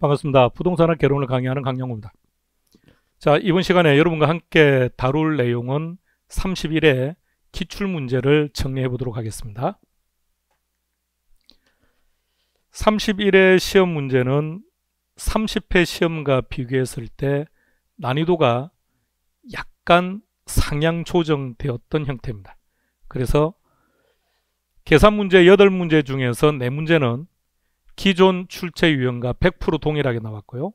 반갑습니다. 부동산학 개론을 강의하는 강영구입니다. 자, 이번 시간에 여러분과 함께 다룰 내용은 3 0일에 기출문제를 정리해 보도록 하겠습니다. 3 0일의 시험 문제는 30회 시험과 비교했을 때 난이도가 약간 상향 조정되었던 형태입니다. 그래서 계산 문제 8문제 중에서 4문제는 기존 출제 유형과 100% 동일하게 나왔고요.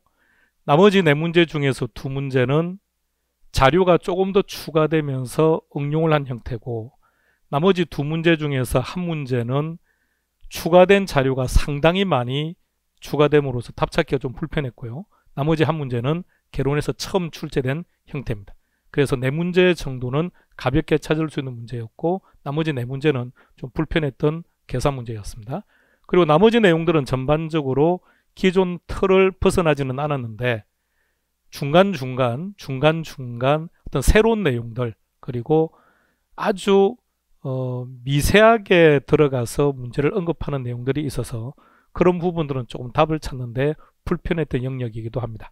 나머지 네 문제 중에서 두 문제는 자료가 조금 더 추가되면서 응용을 한 형태고 나머지 두 문제 중에서 한 문제는 추가된 자료가 상당히 많이 추가됨으로써 답찾기가 좀 불편했고요. 나머지 한 문제는 개론에서 처음 출제된 형태입니다. 그래서 네 문제 정도는 가볍게 찾을 수 있는 문제였고 나머지 네 문제는 좀 불편했던 계산 문제였습니다. 그리고 나머지 내용들은 전반적으로 기존 틀을 벗어나지는 않았는데 중간중간 중간중간 어떤 새로운 내용들 그리고 아주 어, 미세하게 들어가서 문제를 언급하는 내용들이 있어서 그런 부분들은 조금 답을 찾는데 불편했던 영역이기도 합니다.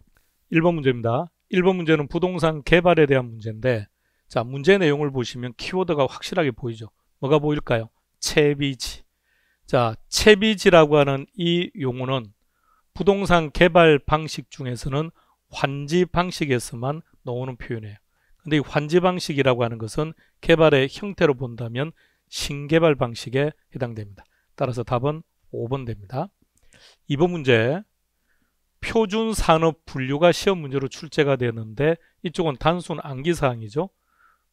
1번 문제입니다. 1번 문제는 부동산 개발에 대한 문제인데 자 문제 내용을 보시면 키워드가 확실하게 보이죠. 뭐가 보일까요? 채비지, 자, 채비지라고 하는 이 용어는 부동산 개발 방식 중에서는 환지 방식에서만 나오는 표현이에요. 근데 이 환지 방식이라고 하는 것은 개발의 형태로 본다면 신개발 방식에 해당됩니다. 따라서 답은 5번 됩니다. 2번 문제 표준 산업 분류가 시험 문제로 출제가 되는데 이쪽은 단순 암기사항이죠.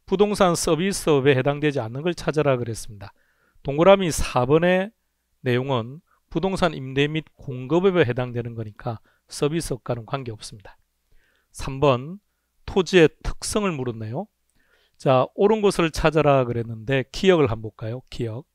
부동산 서비스업에 해당되지 않는 걸 찾아라 그랬습니다. 동그라미 4번에 내용은 부동산 임대 및 공급업에 해당되는 거니까 서비스업과는 관계없습니다. 3번 토지의 특성을 물었네요. 자, 옳은 곳을 찾아라 그랬는데 기억을 한번 볼까요? 기억.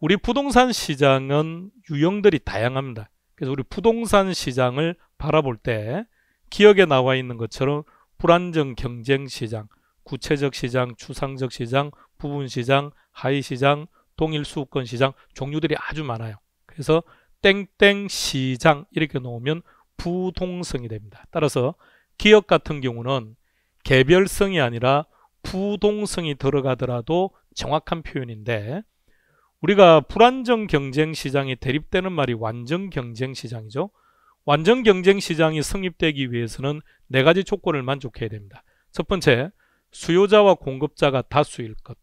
우리 부동산 시장은 유형들이 다양합니다. 그래서 우리 부동산 시장을 바라볼 때 기억에 나와 있는 것처럼 불안정 경쟁 시장, 구체적 시장, 추상적 시장, 부분 시장, 하위 시장, 동일 수급권 시장 종류들이 아주 많아요. 그래서 땡땡 시장 이렇게 놓으면 부동성이 됩니다. 따라서 기업 같은 경우는 개별성이 아니라 부동성이 들어가더라도 정확한 표현인데 우리가 불안정 경쟁 시장이 대립되는 말이 완전 경쟁 시장이죠. 완전 경쟁 시장이 성립되기 위해서는 네 가지 조건을 만족해야 됩니다. 첫 번째, 수요자와 공급자가 다수일 것.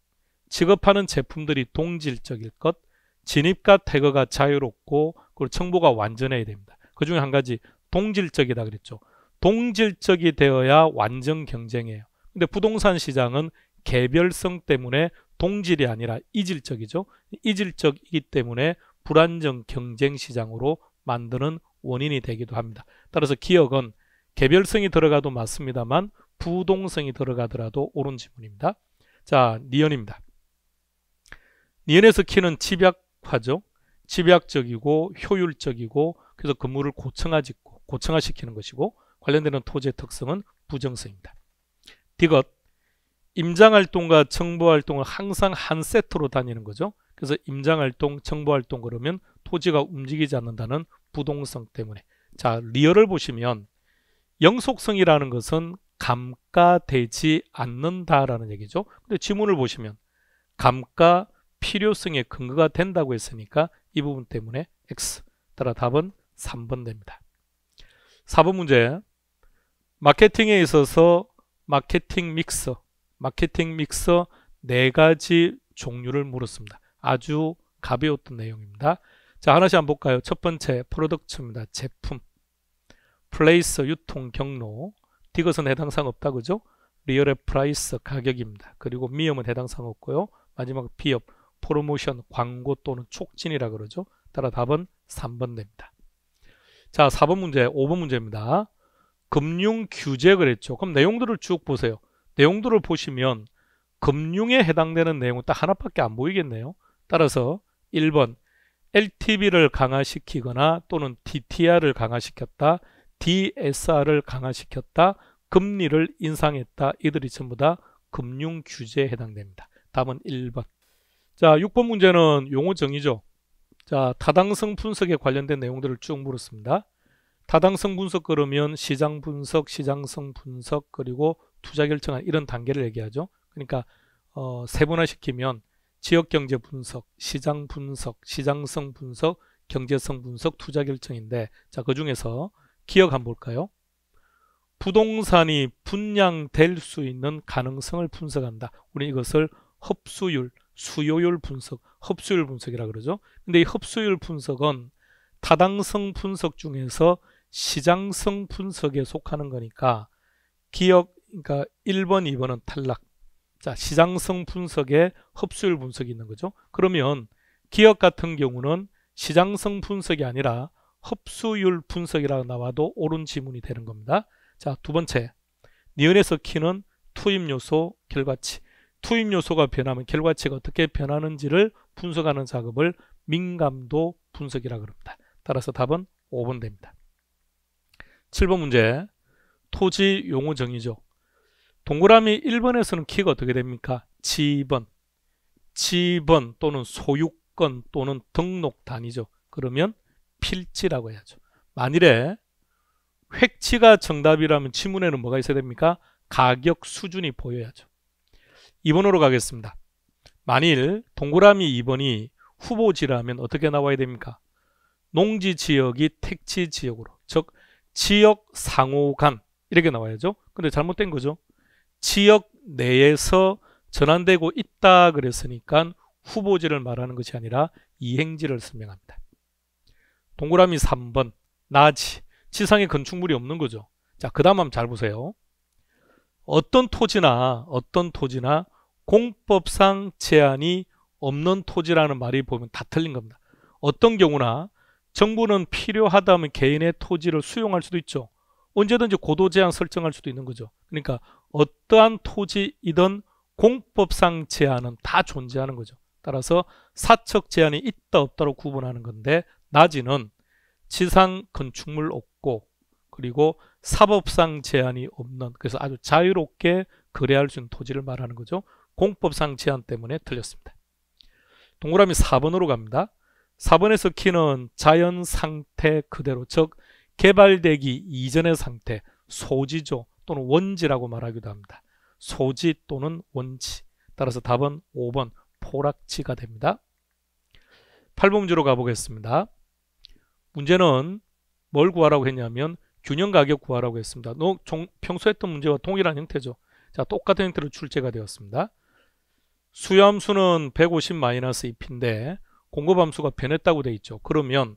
취급하는 제품들이 동질적일 것, 진입과 태그가 자유롭고 그리고 정보가 완전해야 됩니다. 그 중에 한 가지 동질적이다 그랬죠. 동질적이 되어야 완전 경쟁이에요. 근데 부동산 시장은 개별성 때문에 동질이 아니라 이질적이죠. 이질적이기 때문에 불안정 경쟁 시장으로 만드는 원인이 되기도 합니다. 따라서 기억은 개별성이 들어가도 맞습니다만 부동성이 들어가더라도 옳은 지문입니다. 자, 니언입니다. 니은에서 키는 집약화죠. 집약적이고 효율적이고 그래서 건물을 그 고층화짓고 고층화시키는 것이고 관련되는 토지의 특성은 부정성입니다. 디귿 임장활동과 정보활동을 항상 한 세트로 다니는 거죠. 그래서 임장활동, 정보활동 그러면 토지가 움직이지 않는다는 부동성 때문에 자 리얼을 보시면 영속성이라는 것은 감가되지 않는다라는 얘기죠. 근데 지문을 보시면 감가 필요성의 근거가 된다고 했으니까 이 부분 때문에 X 따라 답은 3번 됩니다 4번 문제 마케팅에 있어서 마케팅 믹서 마케팅 믹서 네 가지 종류를 물었습니다 아주 가벼웠던 내용입니다 자 하나씩 한번 볼까요 첫 번째 프로덕트입니다 제품 플레이스 유통 경로 디것은 해당 사항 없다 그죠 리얼의 프라이스 가격입니다 그리고 미음은 해당 사항 없고요 마지막 비업 프로모션, 광고 또는 촉진이라 그러죠. 따라 답은 3번 됩니다. 자, 4번 문제, 5번 문제입니다. 금융 규제 그랬죠. 그럼 내용들을 쭉 보세요. 내용들을 보시면 금융에 해당되는 내용은 딱 하나밖에 안 보이겠네요. 따라서 1번 LTV를 강화시키거나 또는 DTR을 강화시켰다, DSR을 강화시켰다, 금리를 인상했다. 이들이 전부 다 금융 규제에 해당됩니다. 답은 1번. 자, 6번 문제는 용어 정의죠. 자, 타당성 분석에 관련된 내용들을 쭉 물었습니다. 타당성 분석 그러면 시장 분석, 시장성 분석, 그리고 투자 결정한 이런 단계를 얘기하죠. 그러니까 어, 세분화시키면 지역경제 분석, 시장 분석, 시장성 분석, 경제성 분석, 투자 결정인데 자, 그 중에서 기억 한번 볼까요? 부동산이 분양될 수 있는 가능성을 분석한다. 우리 이것을 흡수율, 수요율 분석, 흡수율 분석이라 그러죠. 근데 이 흡수율 분석은 타당성 분석 중에서 시장성 분석에 속하는 거니까 기업 그러니까 1번, 2번은 탈락. 자, 시장성 분석에 흡수율 분석이 있는 거죠. 그러면 기업 같은 경우는 시장성 분석이 아니라 흡수율 분석이라고 나와도 옳은 지문이 되는 겁니다. 자, 두 번째. 니은에서 키는 투입 요소 결과치. 투입 요소가 변하면 결과치가 어떻게 변하는지를 분석하는 작업을 민감도 분석이라 그럽니다. 따라서 답은 5번 됩니다. 7번 문제 토지 용어 정의죠. 동그라미 1번에서는 키가 어떻게 됩니까? 지번, 지번 또는 소유권 또는 등록 단위죠. 그러면 필지라고 해야죠. 만일에 획지가 정답이라면 지문에는 뭐가 있어야 됩니까? 가격 수준이 보여야죠. 2번으로 가겠습니다. 만일 동그라미 2번이 후보지라면 어떻게 나와야 됩니까? 농지 지역이 택지 지역으로 즉 지역 상호간 이렇게 나와야죠. 근데 잘못된 거죠. 지역 내에서 전환되고 있다 그랬으니까 후보지를 말하는 것이 아니라 이행지를 설명합니다. 동그라미 3번 나지 지상에 건축물이 없는 거죠. 자, 그 다음 한번 잘 보세요. 어떤 토지나 어떤 토지나 공법상 제한이 없는 토지라는 말이 보면 다 틀린 겁니다. 어떤 경우나 정부는 필요하다면 개인의 토지를 수용할 수도 있죠. 언제든지 고도 제한 설정할 수도 있는 거죠. 그러니까 어떠한 토지이든 공법상 제한은 다 존재하는 거죠. 따라서 사적 제한이 있다 없다로 구분하는 건데 낮이는 지상 건축물 없고 그리고 사법상 제한이 없는 그래서 아주 자유롭게 거래할 수 있는 토지를 말하는 거죠. 공법상 제한 때문에 틀렸습니다. 동그라미 4번으로 갑니다. 4번에서 키는 자연 상태 그대로 즉 개발되기 이전의 상태 소지조 또는 원지라고 말하기도 합니다. 소지 또는 원지 따라서 답은 5번 포락지가 됩니다. 8번주로 가보겠습니다. 문제는 뭘 구하라고 했냐면 균형가격 구하라고 했습니다. 평소 했던 문제와 동일한 형태죠. 자 똑같은 형태로 출제가 되었습니다. 수염수는 150-2p인데 공급함수가 변했다고 돼 있죠. 그러면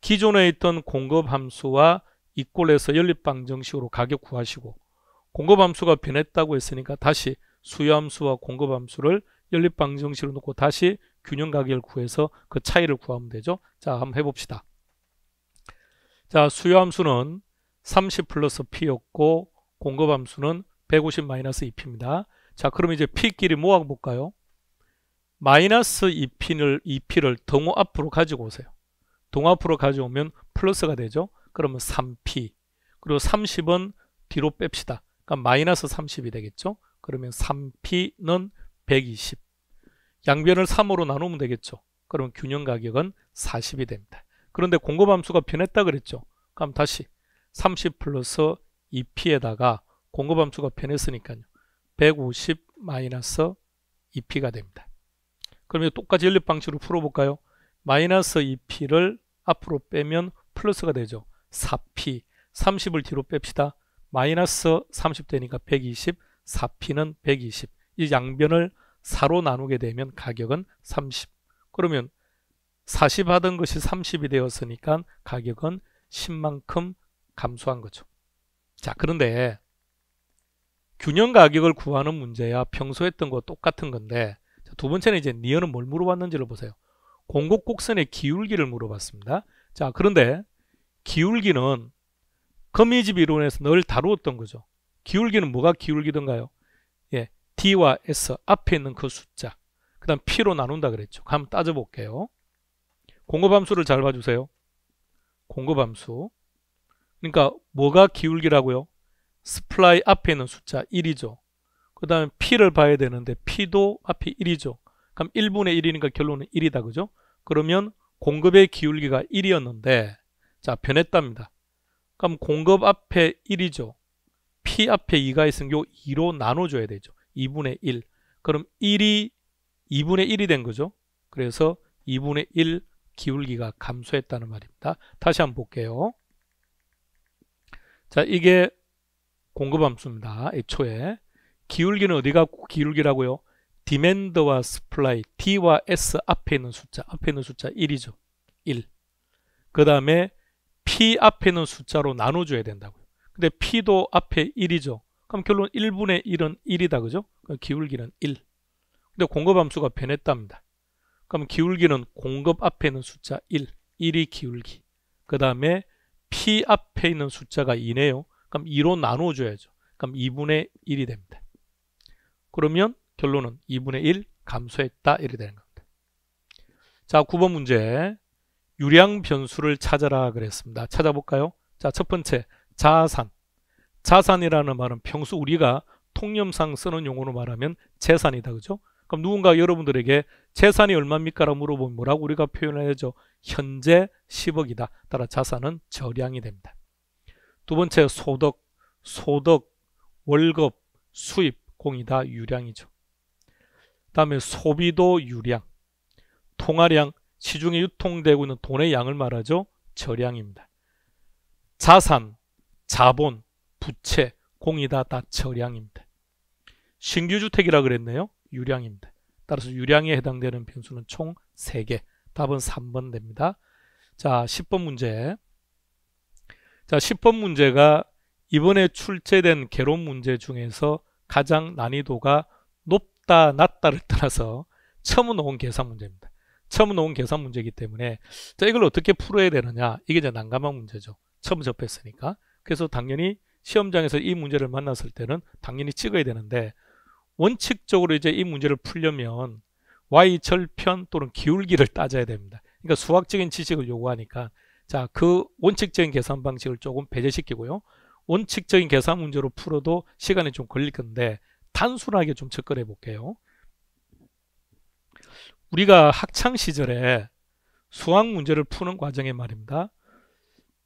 기존에 있던 공급함수와 이꼴에서 연립방정식으로 가격 구하시고 공급함수가 변했다고 했으니까 다시 수요함수와 공급함수를 연립방정식으로 놓고 다시 균형가격을 구해서 그 차이를 구하면 되죠. 자 한번 해봅시다. 자 수요함수는 30 플러스 P였고 공급함수는 150 마이너스 2P입니다. 자 그럼 이제 P끼리 모아볼까요? 뭐 마이너스 2P를, 2P를 등호 앞으로 가지고 오세요. 동 앞으로 가져오면 플러스가 되죠. 그러면 3P 그리고 30은 뒤로 뺍시다. 그러니까 마이너스 30이 되겠죠. 그러면 3P는 120 양변을 3으로 나누면 되겠죠. 그러면 균형 가격은 40이 됩니다. 그런데 공급함수가 변했다 그랬죠. 그럼 다시 30 플러스 2P에다가 공급함수가 변했으니까요. 150 마이너스 2p가 됩니다. 그러면 똑같이 연립 방식으로 풀어볼까요? 마이너스 2p를 앞으로 빼면 플러스가 되죠. 4p 30을 뒤로 뺍시다. 마이너스 30 되니까 120 4p는 120이 양변을 4로 나누게 되면 가격은 30 그러면 40 하던 것이 30이 되었으니까 가격은 10만큼 감소한 거죠. 자 그런데 균형 가격을 구하는 문제야 평소 했던 거 똑같은 건데 두 번째는 이제 니어는 뭘 물어봤는지를 보세요. 공급 곡선의 기울기를 물어봤습니다. 자 그런데 기울기는 거미집 이론에서 늘 다루었던 거죠. 기울기는 뭐가 기울기던가요? 예, D와 S 앞에 있는 그 숫자 그 다음 P로 나눈다 그랬죠. 한번 따져볼게요. 공급함수를 잘 봐주세요. 공급함수 그러니까 뭐가 기울기라고요? supply 앞에 는 숫자 1이죠. 그 다음에 P를 봐야 되는데 P도 앞에 1이죠. 그럼 1분의 1이니까 결론은 1이다. 그죠? 그러면 공급의 기울기가 1이었는데 자 변했답니다. 그럼 공급 앞에 1이죠. P 앞에 2가 있으면 요 2로 나눠줘야 되죠. 2분의 1. 그럼 1이 2분의 1이 된 거죠. 그래서 2분의 1 기울기가 감소했다는 말입니다. 다시 한번 볼게요. 자 이게 공급함수입니다. 애초에 기울기는 어디가 기울기라고요? 디맨더와 스플라이 T와 S 앞에 있는 숫자 앞에 있는 숫자 1이죠. 1. 그 다음에 P 앞에 있는 숫자로 나눠줘야 된다고요. 근데 P도 앞에 1이죠. 그럼 결론 1분의 1은 1이다. 그죠? 그러니까 기울기는 1. 근데 공급함수가 변했답니다. 그럼 기울기는 공급 앞에 있는 숫자 1. 1이 기울기. 그 다음에 P 앞에 있는 숫자가 2네요. 그럼 2로 나눠줘야죠. 그럼 2분의 1이 됩니다. 그러면 결론은 2분의 1 감소했다 이렇게 되는 겁니다. 자 9번 문제 유량 변수를 찾아라 그랬습니다. 찾아볼까요? 자첫 번째 자산 자산이라는 말은 평소 우리가 통념상 쓰는 용어로 말하면 재산이다 그죠? 그럼 누군가 여러분들에게 재산이 얼마입니까? 라고 물어보면 뭐라고 우리가 표현을 해야죠? 현재 10억이다. 따라 자산은 저량이 됩니다. 두 번째 소득, 소득, 월급, 수입, 공이다 유량이죠. 다음에 소비도 유량, 통화량, 시중에 유통되고 있는 돈의 양을 말하죠. 절량입니다 자산, 자본, 부채, 공이다 다절량입니다 신규주택이라 그랬네요. 유량입니다. 따라서 유량에 해당되는 변수는 총 3개. 답은 3번 됩니다. 자, 10번 문제. 자, 10번 문제가 이번에 출제된 개론 문제 중에서 가장 난이도가 높다, 낮다를 따라서 처음 나온 계산 문제입니다. 처음 나온 계산 문제이기 때문에 자, 이걸 어떻게 풀어야 되느냐 이게 이제 난감한 문제죠. 처음 접했으니까. 그래서 당연히 시험장에서 이 문제를 만났을 때는 당연히 찍어야 되는데 원칙적으로 이제 이 문제를 풀려면 y 절편 또는 기울기를 따져야 됩니다. 그러니까 수학적인 지식을 요구하니까 자, 그 원칙적인 계산 방식을 조금 배제시키고요. 원칙적인 계산 문제로 풀어도 시간이 좀 걸릴 건데 단순하게 좀 접근해 볼게요. 우리가 학창 시절에 수학 문제를 푸는 과정에 말입니다.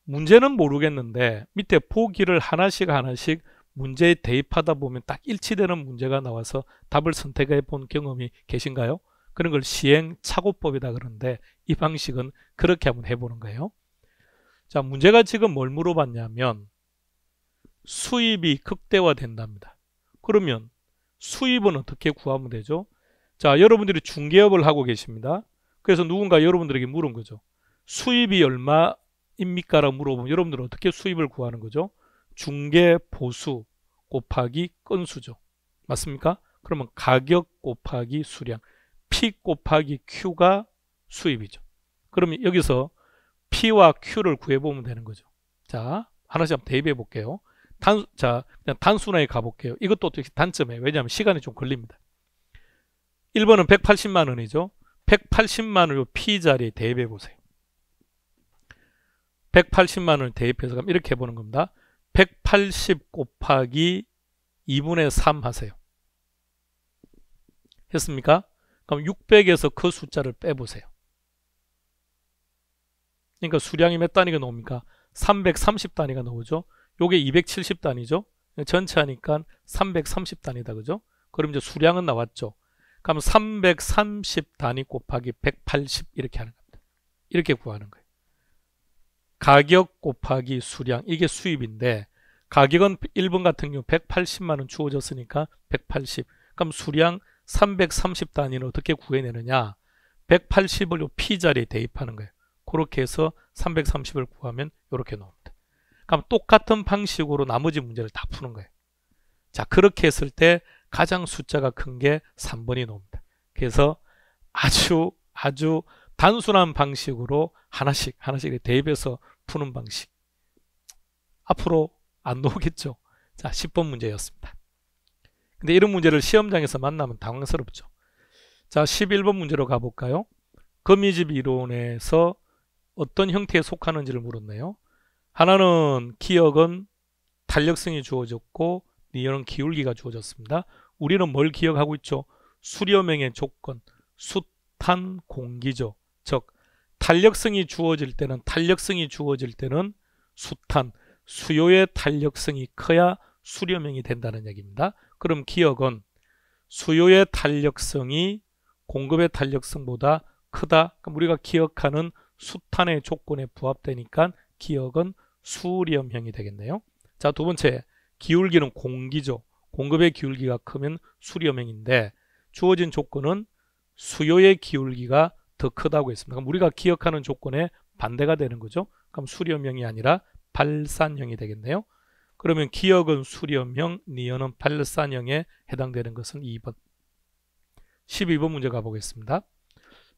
문제는 모르겠는데 밑에 포기를 하나씩 하나씩 문제에 대입하다 보면 딱 일치되는 문제가 나와서 답을 선택해 본 경험이 계신가요? 그런 걸 시행착오법이다 그러는데 이 방식은 그렇게 한번 해보는 거예요. 자, 문제가 지금 뭘 물어봤냐면 수입이 극대화된답니다. 그러면 수입은 어떻게 구하면 되죠? 자, 여러분들이 중개업을 하고 계십니다. 그래서 누군가 여러분들에게 물은 거죠. 수입이 얼마입니까? 라고 물어보면 여러분들은 어떻게 수입을 구하는 거죠? 중개 보수 곱하기 건수죠. 맞습니까? 그러면 가격 곱하기 수량, P 곱하기 Q가 수입이죠. 그러면 여기서 P와 Q를 구해보면 되는 거죠. 자, 하나씩 한번 대입해 볼게요. 단, 자, 그냥 단순하게 가볼게요. 이것도 역시 단점이에요. 왜냐하면 시간이 좀 걸립니다. 1번은 180만 원이죠. 180만 원을 P 자리에 대입해 보세요. 180만 원을 대입해서 가면 이렇게 해보는 겁니다. 180 곱하기 2분의 3 하세요. 했습니까? 그럼 600에서 그 숫자를 빼보세요. 그러니까 수량이 몇 단위가 나옵니까? 330단위가 나오죠. 요게 270단위죠. 전체 하니까 330단위다. 그죠? 그럼 이제 수량은 나왔죠. 그럼 330단위 곱하기 180 이렇게 하는 겁니다. 이렇게 구하는 거예요. 가격 곱하기 수량 이게 수입인데 가격은 1분 같은 경우 180만원 주어졌으니까 180 그럼 수량 330단위는 어떻게 구해내느냐 180을 요 P자리에 대입하는 거예요 그렇게 해서 330을 구하면 이렇게 나옵니다. 그럼 똑같은 방식으로 나머지 문제를 다 푸는 거예요. 자 그렇게 했을 때 가장 숫자가 큰 게 3번이 나옵니다. 그래서 아주 아주 단순한 방식으로 하나씩 하나씩 대입해서 푸는 방식 앞으로 안 나오겠죠. 자 10번 문제였습니다. 근데 이런 문제를 시험장에서 만나면 당황스럽죠. 자 11번 문제로 가볼까요? 거미집 이론에서 어떤 형태에 속하는지를 물었네요. 하나는 기억은 탄력성이 주어졌고 니어는 기울기가 주어졌습니다. 우리는 뭘 기억하고 있죠? 수렴명의 조건, 숱한 공기죠. 즉 탄력성이 주어질 때는 탄력성이 주어질 때는 숱한, 수요의 탄력성이 커야 수렴명이 된다는 얘기입니다. 그럼 기억은 수요의 탄력성이 공급의 탄력성보다 크다. 그럼 우리가 기억하는 수탄의 조건에 부합되니까 기역은 수렴형이 되겠네요. 자, 두 번째, 기울기는 공기죠. 공급의 기울기가 크면 수렴형인데 주어진 조건은 수요의 기울기가 더 크다고 했습니다. 그럼 우리가 기억하는 조건에 반대가 되는 거죠. 그럼 수렴형이 아니라 발산형이 되겠네요. 그러면 기역은 수렴형, 니어는 발산형에 해당되는 것은 2번. 12번 문제 가보겠습니다.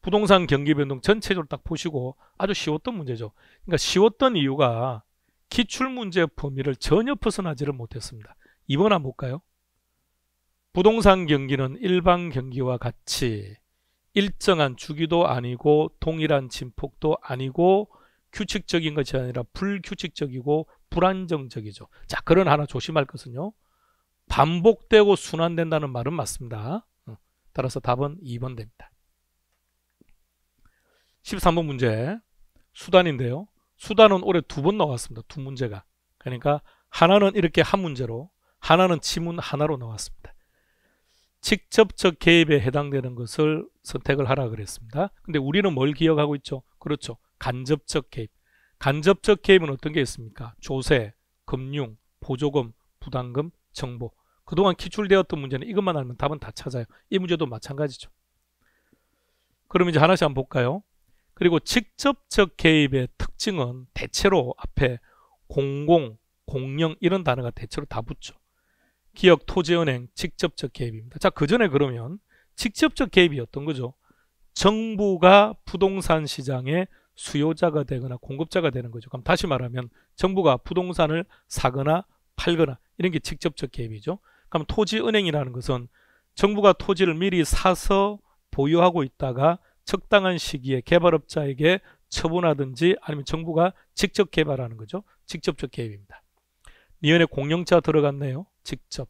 부동산 경기 변동 전체적으로 딱 보시고 아주 쉬웠던 문제죠. 그러니까 쉬웠던 이유가 기출문제 범위를 전혀 벗어나지를 못했습니다. 이번 한번 볼까요? 부동산 경기는 일반 경기와 같이 일정한 주기도 아니고 동일한 진폭도 아니고 규칙적인 것이 아니라 불규칙적이고 불안정적이죠. 자, 그런 하나 조심할 것은요. 반복되고 순환된다는 말은 맞습니다. 어, 따라서 답은 2번 됩니다. 13번 문제 수단인데요. 수단은 올해 두 번 나왔습니다. 두 문제가. 그러니까 하나는 이렇게 한 문제로 하나는 지문 하나로 나왔습니다. 직접적 개입에 해당되는 것을 선택을 하라 그랬습니다. 근데 우리는 뭘 기억하고 있죠? 그렇죠. 간접적 개입. 간접적 개입은 어떤 게 있습니까? 조세, 금융, 보조금, 부담금, 정보. 그동안 기출되었던 문제는 이것만 알면 답은 다 찾아요. 이 문제도 마찬가지죠. 그럼 이제 하나씩 한번 볼까요? 그리고 직접적 개입의 특징은 대체로 앞에 공공, 공영 이런 단어가 대체로 다 붙죠. 기업, 토지은행, 직접적 개입입니다. 자, 그 전에 그러면 직접적 개입이 어떤 거죠? 정부가 부동산 시장의 수요자가 되거나 공급자가 되는 거죠. 그럼 다시 말하면 정부가 부동산을 사거나 팔거나 이런 게 직접적 개입이죠. 그럼 토지은행이라는 것은 정부가 토지를 미리 사서 보유하고 있다가 적당한 시기에 개발업자에게 처분하든지 아니면 정부가 직접 개발하는 거죠. 직접적 개입입니다. 니은에 공영차 들어갔네요. 직접.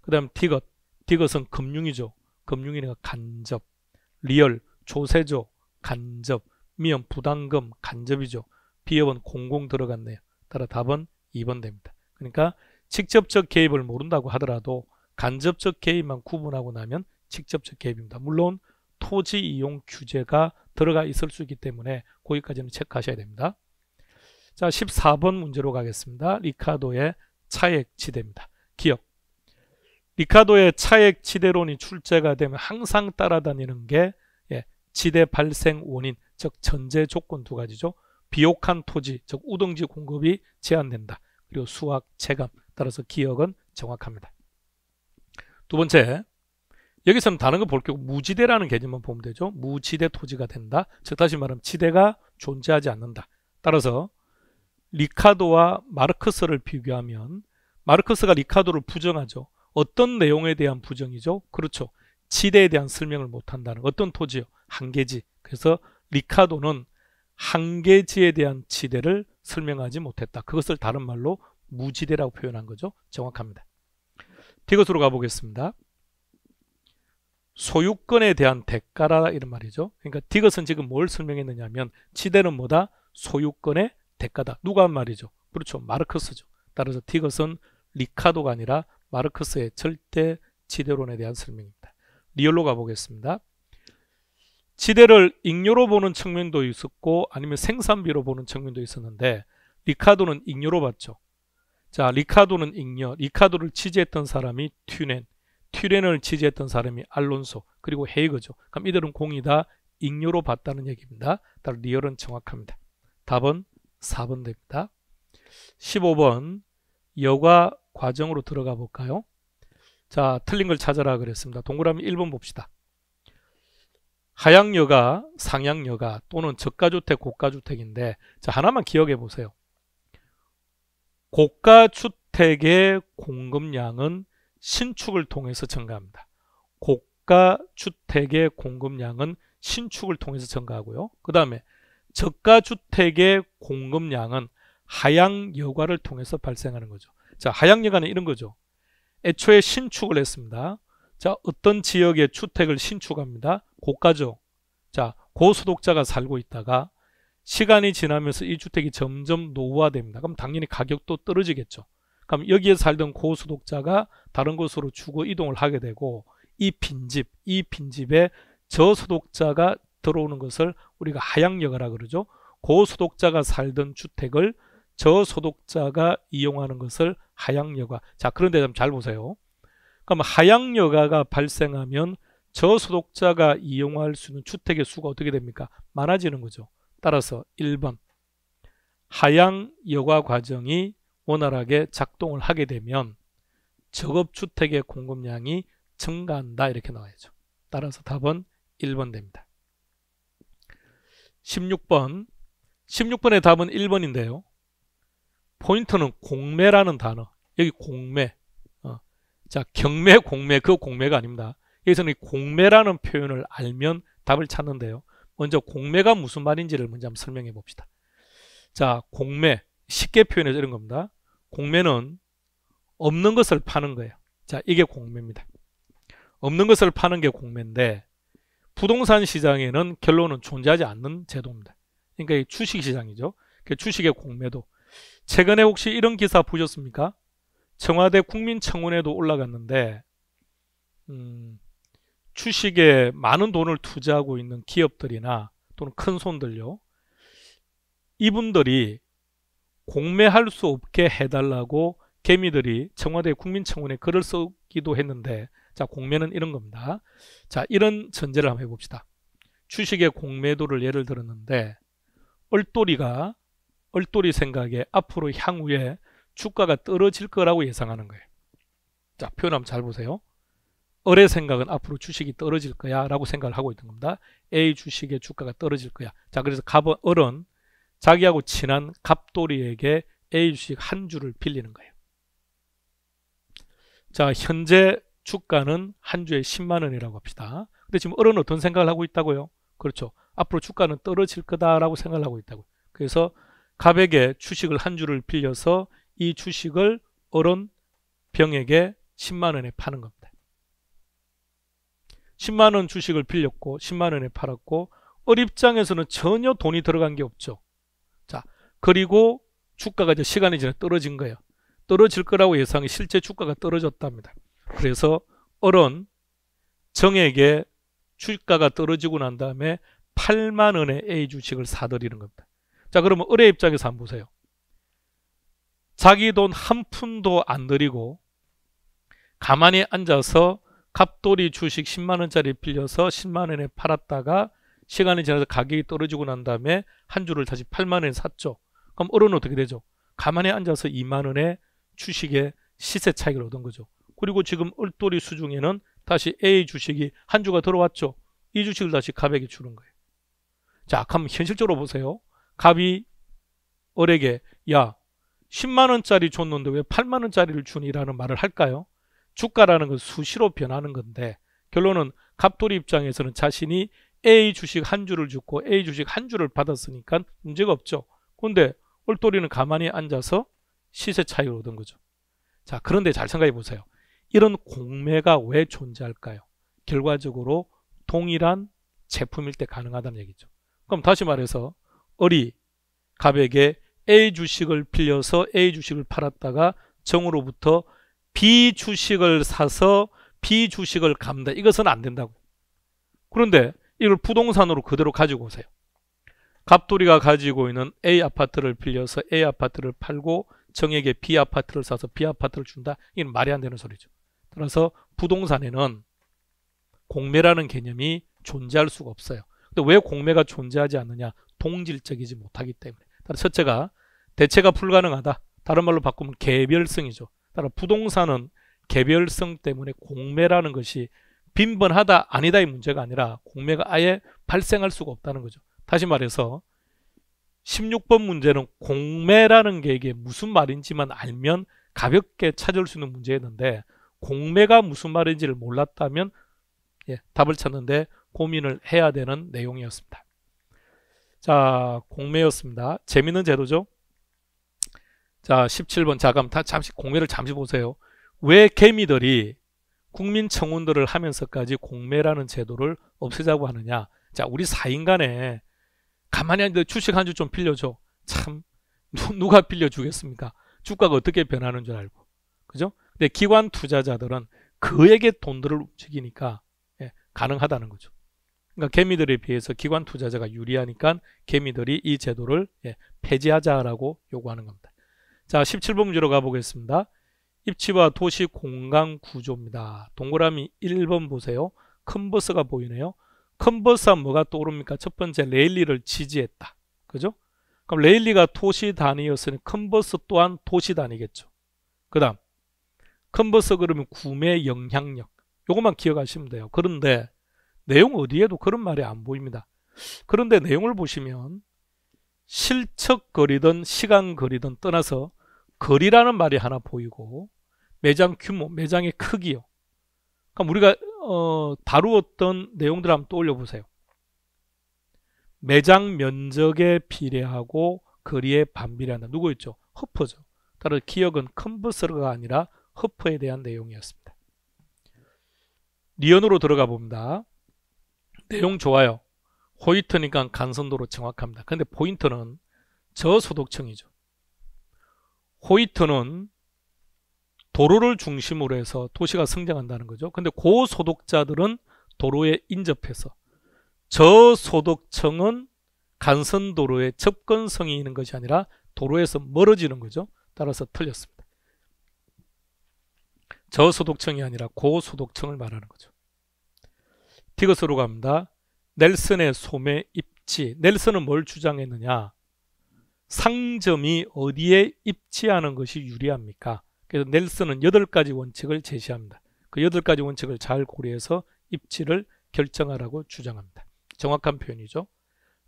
그 다음 디것. 디것은 금융이죠. 금융이니까 간접. 리얼, 조세조, 간접. 미연, 부담금, 간접이죠. 비협은 공공 들어갔네요. 따라 답은 2번 됩니다. 그러니까 직접적 개입을 모른다고 하더라도 간접적 개입만 구분하고 나면 직접적 개입입니다. 물론 토지 이용 규제가 들어가 있을 수 있기 때문에 거기까지는 체크하셔야 됩니다. 자, 14번 문제로 가겠습니다. 리카도의 차액지대입니다. 기억. 리카도의 차액지대론이 출제가 되면 항상 따라다니는 게 예, 지대 발생 원인, 즉 전제 조건 두 가지죠. 비옥한 토지, 즉 우등지 공급이 제한된다. 그리고 수확 체감, 따라서 기억은 정확합니다. 두 번째, 여기서는 다른 거볼게 무지대라는 개념만 보면 되죠. 무지대 토지가 된다. 즉 다시 말하면 지대가 존재하지 않는다. 따라서 리카도와 마르크스를 비교하면 마르크스가 리카도를 부정하죠. 어떤 내용에 대한 부정이죠? 그렇죠. 지대에 대한 설명을 못한다는 어떤 토지요? 한계지. 그래서 리카도는 한계지에 대한 지대를 설명하지 못했다. 그것을 다른 말로 무지대라고 표현한 거죠. 정확합니다. 디귿으로 가보겠습니다. 소유권에 대한 대가라 이런 말이죠. 그러니까 디귿은 지금 뭘 설명했느냐면 지대는 뭐다? 소유권의 대가다. 누가 한 말이죠? 그렇죠. 마르크스죠. 따라서 디귿은 리카도가 아니라 마르크스의 절대 지대론에 대한 설명입니다. 리얼로 가보겠습니다. 지대를 잉여로 보는 측면도 있었고 아니면 생산비로 보는 측면도 있었는데 리카도는 잉여로 봤죠. 자, 리카도는 잉여, 리카도를 취재했던 사람이 튜넨, 튀렌을 지지했던 사람이 알론소 그리고 헤이거죠. 그럼 이들은 공이 다 잉여로 봤다는 얘기입니다. 따로 리얼은 정확합니다. 답은 4번 됩니다. 15번 여과 과정으로 들어가 볼까요? 자 틀린 걸 찾아라 그랬습니다. 동그라미 1번 봅시다. 하향여가 상향여가 또는 저가주택 고가주택인데 자 하나만 기억해 보세요. 고가주택의 공급량은 신축을 통해서 증가합니다. 고가 주택의 공급량은 신축을 통해서 증가하고요. 그 다음에 저가 주택의 공급량은 하향 여과를 통해서 발생하는 거죠. 자, 하향 여과는 이런 거죠. 애초에 신축을 했습니다. 자, 어떤 지역에 주택을 신축합니다. 고가죠. 자, 고소득자가 살고 있다가 시간이 지나면서 이 주택이 점점 노후화됩니다. 그럼 당연히 가격도 떨어지겠죠. 그럼 여기에 살던 고소득자가 다른 곳으로 주거 이동을 하게 되고 이 빈집, 이 빈집에 저소득자가 들어오는 것을 우리가 하향역이라 그러죠. 고소득자가 살던 주택을 저소득자가 이용하는 것을 하향여가. 자, 그런데 좀 잘 보세요. 그럼 하향여가가 발생하면 저소득자가 이용할 수 있는 주택의 수가 어떻게 됩니까? 많아지는 거죠. 따라서 1번 하향여가 과정이 원활하게 작동을 하게 되면 저급주택의 공급량이 증가한다 이렇게 나와야죠. 따라서 답은 1번 됩니다. 16번 16번의 답은 1번인데요. 포인트는 공매라는 단어 여기 공매 어. 자 경매 공매 그 공매가 아닙니다. 여기서는 공매라는 표현을 알면 답을 찾는데요. 먼저 공매가 무슨 말인지를 먼저 한번 설명해 봅시다. 자 공매 쉽게 표현해서 이런 겁니다. 공매는 없는 것을 파는 거예요. 자, 이게 공매입니다. 없는 것을 파는 게 공매인데 부동산 시장에는 결론은 존재하지 않는 제도입니다. 그러니까 주식 시장이죠. 그 주식의 공매도. 최근에 혹시 이런 기사 보셨습니까? 청와대 국민청원에도 올라갔는데 음, 주식에 많은 돈을 투자하고 있는 기업들이나 또는 큰 손들요. 이분들이 공매할 수 없게 해달라고 개미들이 청와대 국민청원에 글을 쓰기도 했는데 자 공매는 이런 겁니다. 자 이런 전제를 한번 해봅시다. 주식의 공매도를 예를 들었는데 얼돌이가 얼돌이 생각에 앞으로 향후에 주가가 떨어질 거라고 예상하는 거예요. 자 표현 한번 잘 보세요. 을의 생각은 앞으로 주식이 떨어질 거야 라고 생각을 하고 있는 겁니다. A 주식의 주가가 떨어질 거야. 자 그래서 갑은 을은 자기하고 친한 갑돌이에게 A 주식 한 주를 빌리는 거예요. 자, 현재 주가는 한 주에 10만 원이라고 합시다. 근데 지금 어른 은 어떤 생각을 하고 있다고요? 그렇죠. 앞으로 주가는 떨어질 거다라고 생각을 하고 있다고요. 그래서 갑에게 주식을 한 주를 빌려서 이 주식을 어른 병에게 10만 원에 파는 겁니다. 10만 원 주식을 빌렸고 10만 원에 팔았고 어립장에서는 전혀 돈이 들어간 게 없죠. 그리고 주가가 이제 시간이 지나 떨어진 거예요. 떨어질 거라고 예상이 실제 주가가 떨어졌답니다. 그래서 어른 정에게 주가가 떨어지고 난 다음에 8만 원의 A 주식을 사들이는 겁니다. 자 그러면 어뢰 입장에서 한번 보세요. 자기 돈 한 푼도 안 들이고 가만히 앉아서 갑돌이 주식 10만 원짜리 빌려서 10만 원에 팔았다가 시간이 지나서 가격이 떨어지고 난 다음에 한 주를 다시 8만 원에 샀죠. 그럼 어른은 어떻게 되죠? 가만히 앉아서 2만 원의 주식의 시세 차익을 얻은 거죠. 그리고 지금 얼돌이 수중에는 다시 A 주식이 한 주가 들어왔죠. 이 주식을 다시 갑에게 주는 거예요. 자, 그럼 현실적으로 보세요. 갑이 을에게 야 10만 원짜리 줬는데 왜 8만 원짜리를 주니라는 말을 할까요? 주가라는 건 수시로 변하는 건데 결론은 갑돌이 입장에서는 자신이 A 주식 한 주를 줬고 A 주식 한 주를 받았으니까 문제가 없죠. 근데 똘똘이는 가만히 앉아서 시세 차이을 얻은 거죠. 자 그런데 잘 생각해 보세요. 이런 공매가 왜 존재할까요? 결과적으로 동일한 제품일 때 가능하다는 얘기죠. 그럼 다시 말해서 어리 갑에게 A 주식을 빌려서 A 주식을 팔았다가 정으로부터 B 주식을 사서 B 주식을 갑니다. 이것은 안 된다고. 그런데 이걸 부동산으로 그대로 가지고 오세요. 갑돌이가 가지고 있는 A 아파트를 빌려서 A 아파트를 팔고 정에게 B 아파트를 사서 B 아파트를 준다. 이건 말이 안 되는 소리죠. 따라서 부동산에는 공매라는 개념이 존재할 수가 없어요. 근데 왜 공매가 존재하지 않느냐? 동질적이지 못하기 때문에. 따라서 첫째가 대체가 불가능하다. 다른 말로 바꾸면 개별성이죠. 따라 부동산은 개별성 때문에 공매라는 것이 빈번하다 아니다 이 문제가 아니라 공매가 아예 발생할 수가 없다는 거죠. 다시 말해서 16번 문제는 공매라는 게 이게 무슨 말인지만 알면 가볍게 찾을 수 있는 문제였는데 공매가 무슨 말인지를 몰랐다면 예, 답을 찾는데 고민을 해야 되는 내용이었습니다. 자, 공매였습니다. 재밌는 제도죠? 자, 17번 자 그럼 다 잠시 공매를 잠시 보세요. 왜 개미들이 국민청원들을 하면서까지 공매라는 제도를 없애자고 하느냐? 자, 우리 사인간에 가만히 앉는데 주식 한 주 좀 빌려줘. 참 누가 빌려주겠습니까? 주가가 어떻게 변하는 줄 알고. 그죠? 근데 기관 투자자들은 그에게 돈들을 움직이니까 예, 가능하다는 거죠. 그러니까 개미들에 비해서 기관 투자자가 유리하니까 개미들이 이 제도를 예, 폐지하자라고 요구하는 겁니다. 자 17번 문제로 가보겠습니다. 입지와 도시 공간 구조입니다. 동그라미 1번 보세요. 큰 버스가 보이네요. 컨버스가 뭐가 떠오릅니까? 첫 번째 레일리를 지지했다. 그죠? 그럼 레일리가 도시 단위였으니 컨버스 또한 도시 단위겠죠. 그 다음 컨버스 그러면 구매 영향력 요것만 기억하시면 돼요. 그런데 내용 어디에도 그런 말이 안 보입니다. 그런데 내용을 보시면 실척 거리든 시간 거리든 떠나서 거리라는 말이 하나 보이고 매장 규모, 매장의 크기요. 그럼 그러니까 우리가 어, 다루었던 내용들 한번 떠올려 보세요. 매장 면적에 비례하고 거리에 반비례한다. 누구였죠? 허퍼죠. 따라서 기억은 컨버서가 아니라 허퍼에 대한 내용이었습니다. 리언으로 들어가 봅니다. 내용 좋아요. 호이트니까 간선도로 정확합니다. 근데 포인트는 저소득층이죠. 호이트는 도로를 중심으로 해서 도시가 성장한다는 거죠. 근데 고소득자들은 도로에 인접해서 저소득층은 간선도로에 접근성이 있는 것이 아니라 도로에서 멀어지는 거죠. 따라서 틀렸습니다. 저소득층이 아니라 고소득층을 말하는 거죠. 디귿으로 갑니다. 넬슨의 소매 입지. 넬슨은 뭘 주장했느냐? 상점이 어디에 입지하는 것이 유리합니까? 그래서 넬슨은 8가지 원칙을 제시합니다. 그 8가지 원칙을 잘 고려해서 입지를 결정하라고 주장합니다. 정확한 표현이죠.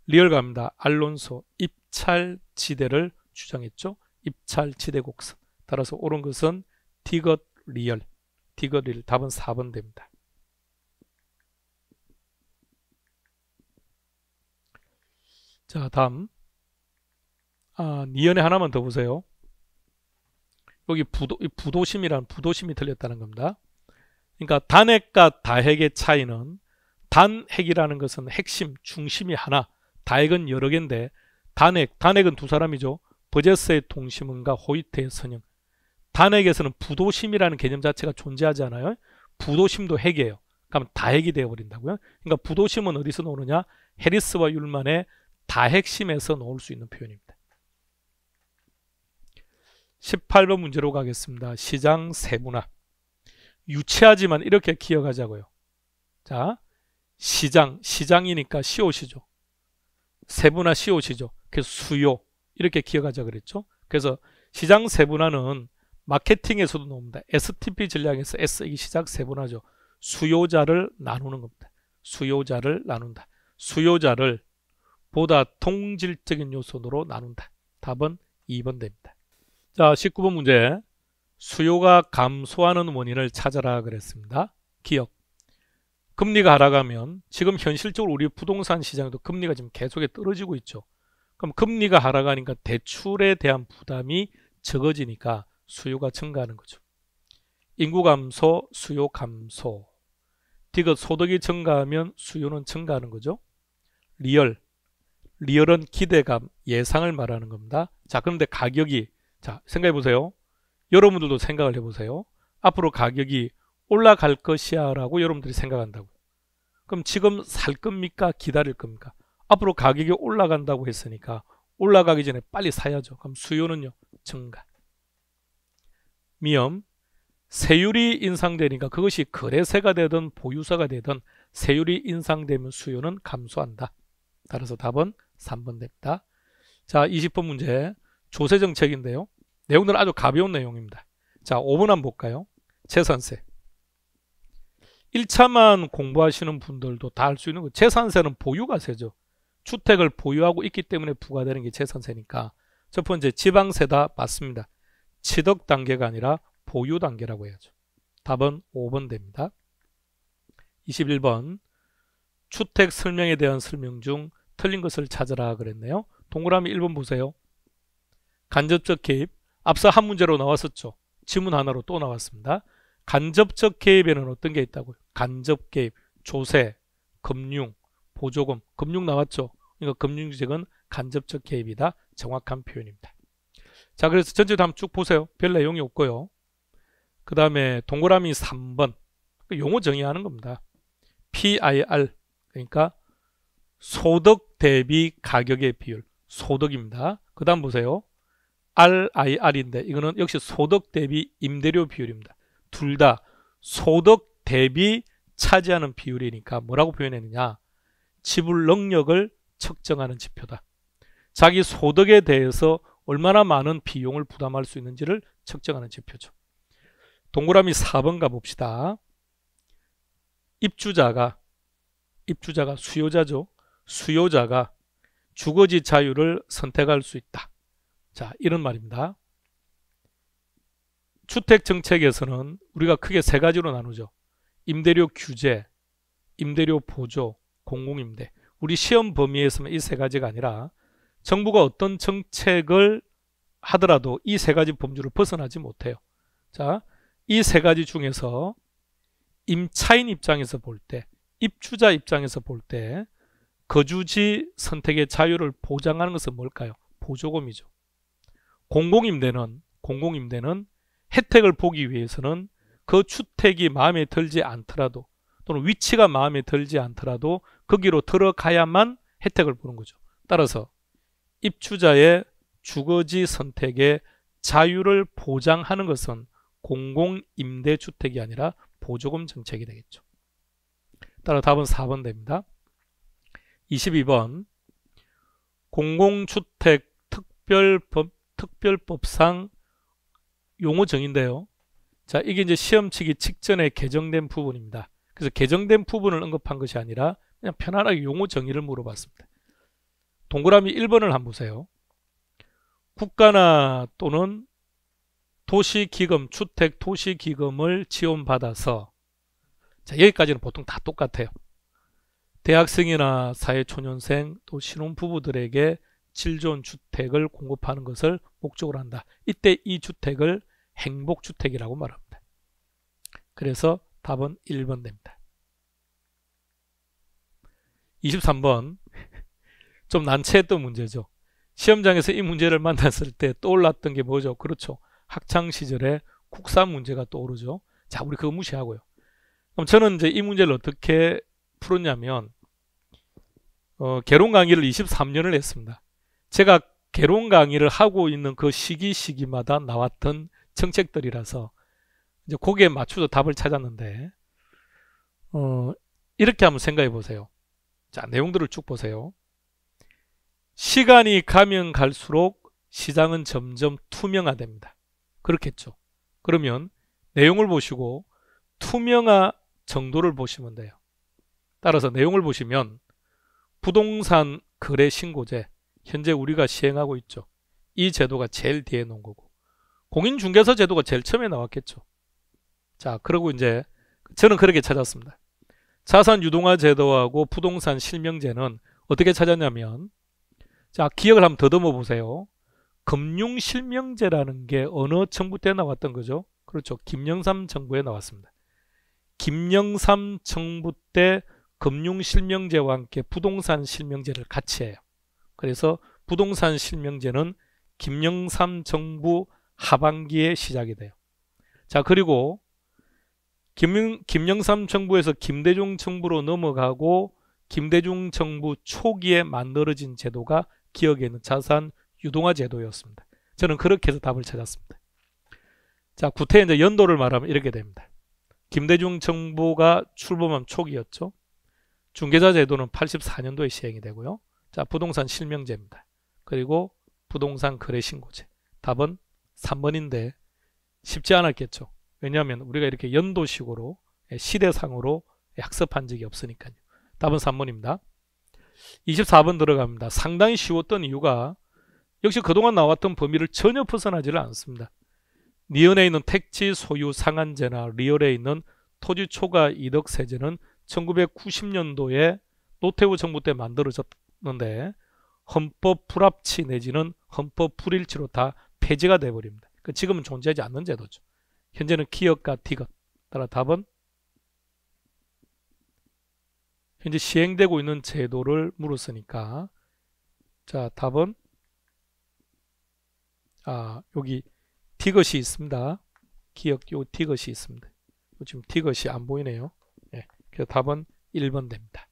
리얼감입니다. 알론소 입찰지대를 주장했죠. 입찰지대 곡선. 따라서 옳은 것은 디귿 리얼. 디귿 리얼 답은 4번 됩니다. 자 다음 아, 2연에 하나만 더 보세요. 여기 부도, 부도심이란 부도심이 틀렸다는 겁니다. 그러니까 단핵과 다핵의 차이는 단핵이라는 것은 핵심, 중심이 하나, 다핵은 여러 개인데 단핵, 단핵은 두 사람이죠. 버제스의 동심은과 호이트의 선형. 단핵에서는 부도심이라는 개념 자체가 존재하지 않아요. 부도심도 핵이에요. 그러면 다핵이 되어버린다고요. 그러니까 부도심은 어디서 나오느냐? 해리스와 율만의 다핵심에서 나올 수 있는 표현입니다. 18번 문제로 가겠습니다. 시장 세분화. 유치하지만 이렇게 기억하자고요. 자, 시장, 시장이니까 시옷이죠. 세분화 시옷이죠. 그래서 수요 이렇게 기억하자 그랬죠. 그래서 시장 세분화는 마케팅에서도 나옵니다. STP 전략에서 S 이 시장 세분화죠. 수요자를 나누는 겁니다. 수요자를 나눈다. 수요자를 보다 동질적인 요소로 나눈다. 답은 2번 됩니다. 자, 19번 문제. 수요가 감소하는 원인을 찾아라 그랬습니다. 기억. 금리가 하락하면 지금 현실적으로 우리 부동산 시장도 금리가 지금 계속 떨어지고 있죠. 그럼 금리가 하락하니까 대출에 대한 부담이 적어지니까 수요가 증가하는 거죠. 인구 감소, 수요 감소. 디귿 소득이 증가하면 수요는 증가하는 거죠. 리얼. 리얼은 기대감, 예상을 말하는 겁니다. 자, 그런데 가격이 자, 생각해 보세요. 여러분들도 생각을 해보세요. 앞으로 가격이 올라갈 것이야 라고 여러분들이 생각한다고 그럼 지금 살 겁니까? 기다릴 겁니까? 앞으로 가격이 올라간다고 했으니까 올라가기 전에 빨리 사야죠. 그럼 수요는요. 증가. 미염. 세율이 인상되니까 그것이 거래세가 되든 보유세가 되든 세율이 인상되면 수요는 감소한다. 따라서 답은 3번 됩니다. 자, 20번 문제. 조세 정책인데요. 내용들은 아주 가벼운 내용입니다. 자, 5번 한번 볼까요? 재산세. 1차만 공부하시는 분들도 다 알 수 있는 거 재산세는 보유가세죠. 주택을 보유하고 있기 때문에 부과되는 게 재산세니까 첫 번째 지방세다 맞습니다. 취득 단계가 아니라 보유 단계라고 해야죠. 답은 5번 됩니다. 21번 주택 설명에 대한 설명 중 틀린 것을 찾으라 그랬네요. 동그라미 1번 보세요. 간접적 개입 앞서 한 문제로 나왔었죠. 지문 하나로 또 나왔습니다. 간접적 개입에는 어떤 게 있다고요? 간접 개입, 조세, 금융, 보조금, 금융 나왔죠. 그러니까 금융주택은 간접적 개입이다. 정확한 표현입니다. 자 그래서 전체 다음 쭉 보세요. 별 내용이 없고요. 그 다음에 동그라미 3번 용어 정의하는 겁니다. PIR 그러니까 소득 대비 가격의 비율 소득입니다. 그 다음 보세요. RIR인데 이거는 역시 소득 대비 임대료 비율입니다. 둘 다 소득 대비 차지하는 비율이니까 뭐라고 표현했느냐 지불 능력을 측정하는 지표다. 자기 소득에 대해서 얼마나 많은 비용을 부담할 수 있는지를 측정하는 지표죠. 동그라미 4번 가봅시다. 입주자가 입주자가 수요자죠. 수요자가 주거지 자유를 선택할 수 있다. 자, 이런 말입니다. 주택 정책에서는 우리가 크게 세 가지로 나누죠. 임대료 규제, 임대료 보조, 공공임대. 우리 시험 범위에서는이 세 가지가 아니라 정부가 어떤 정책을 하더라도 이 세 가지 범주를 벗어나지 못해요. 자, 이 세 가지 중에서 임차인 입장에서 볼 때, 입주자 입장에서 볼 때 거주지 선택의 자유를 보장하는 것은 뭘까요? 보조금이죠. 공공임대는 공공임대는 혜택을 보기 위해서는 그 주택이 마음에 들지 않더라도 또는 위치가 마음에 들지 않더라도 거기로 그 들어가야만 혜택을 보는 거죠. 따라서 입주자의 주거지 선택에 자유를 보장하는 것은 공공임대주택이 아니라 보조금 정책이 되겠죠. 따라 답은 4번 됩니다. 22번 공공주택 특별법 특별법상 용어 정인데요. 자, 이게 이제 시험치기 직전에 개정된 부분입니다. 그래서 개정된 부분을 언급한 것이 아니라 그냥 편안하게 용어 정의를 물어봤습니다. 동그라미 1번을 한번 보세요. 국가나 또는 도시기금, 주택 도시기금을 지원받아서 자, 여기까지는 보통 다 똑같아요. 대학생이나 사회초년생 또 신혼부부들에게 7존 주택을 공급하는 것을 목적으로 한다. 이때 이 주택을 행복주택이라고 말합니다. 그래서 답은 1번 됩니다. 23번 좀 난처했던 문제죠. 시험장에서 이 문제를 만났을 때 떠올랐던 게 뭐죠? 그렇죠. 학창시절에 국사 문제가 떠오르죠. 자, 우리 그거 무시하고요. 그럼 저는 이제 이 문제를 어떻게 풀었냐면 어, 개론 강의를 23년을 했습니다. 제가 개론 강의를 하고 있는 그 시기 시기마다 나왔던 정책들이라서 이제 거기에 맞춰서 답을 찾았는데 어, 이렇게 한번 생각해 보세요. 자 내용들을 쭉 보세요. 시간이 가면 갈수록 시장은 점점 투명화됩니다. 그렇겠죠. 그러면 내용을 보시고 투명화 정도를 보시면 돼요. 따라서 내용을 보시면 부동산 거래 신고제 현재 우리가 시행하고 있죠. 이 제도가 제일 뒤에 놓은 거고 공인중개사 제도가 제일 처음에 나왔겠죠. 자 그리고 이제 저는 그렇게 찾았습니다. 자산 유동화 제도하고 부동산 실명제는 어떻게 찾았냐면 자 기억을 한번 더듬어 보세요. 금융 실명제라는 게 어느 정부 때 나왔던 거죠? 그렇죠. 김영삼 정부에 나왔습니다. 김영삼 정부 때 금융 실명제와 함께 부동산 실명제를 같이 해요. 그래서 부동산 실명제는 김영삼 정부 하반기에 시작이 돼요. 자 그리고 김, 김영삼 정부에서 김대중 정부로 넘어가고 김대중 정부 초기에 만들어진 제도가 기억에 있는 자산 유동화 제도였습니다. 저는 그렇게 해서 답을 찾았습니다. 자 구태 이제 연도를 말하면 이렇게 됩니다. 김대중 정부가 출범한 초기였죠. 중개자 제도는 84년도에 시행이 되고요. 자, 부동산 실명제입니다. 그리고 부동산 거래신고제. 답은 3번인데 쉽지 않았겠죠. 왜냐하면 우리가 이렇게 연도식으로 예, 시대상으로 학습한 적이 없으니까요. 답은 3번입니다. 24번 들어갑니다. 상당히 쉬웠던 이유가 역시 그동안 나왔던 범위를 전혀 벗어나지를 않습니다. 니은에 있는 택지 소유 상한제나 리얼에 있는 토지 초과 이득세제는 1990년도에 노태우 정부 때 만들어졌, 없는데 네. 헌법 불합치 내지는 헌법 불일치로 다 폐지가 되어버립니다. 그러니까 지금은 존재하지 않는 제도죠. 현재는 기업과 디것. 따라 답은 현재 시행되고 있는 제도를 물었으니까 자 답은 아 여기 디것이 있습니다. 기억 요 디것이 있습니다. 지금 디것이 안 보이네요. 예, 그래서 답은 1번 됩니다.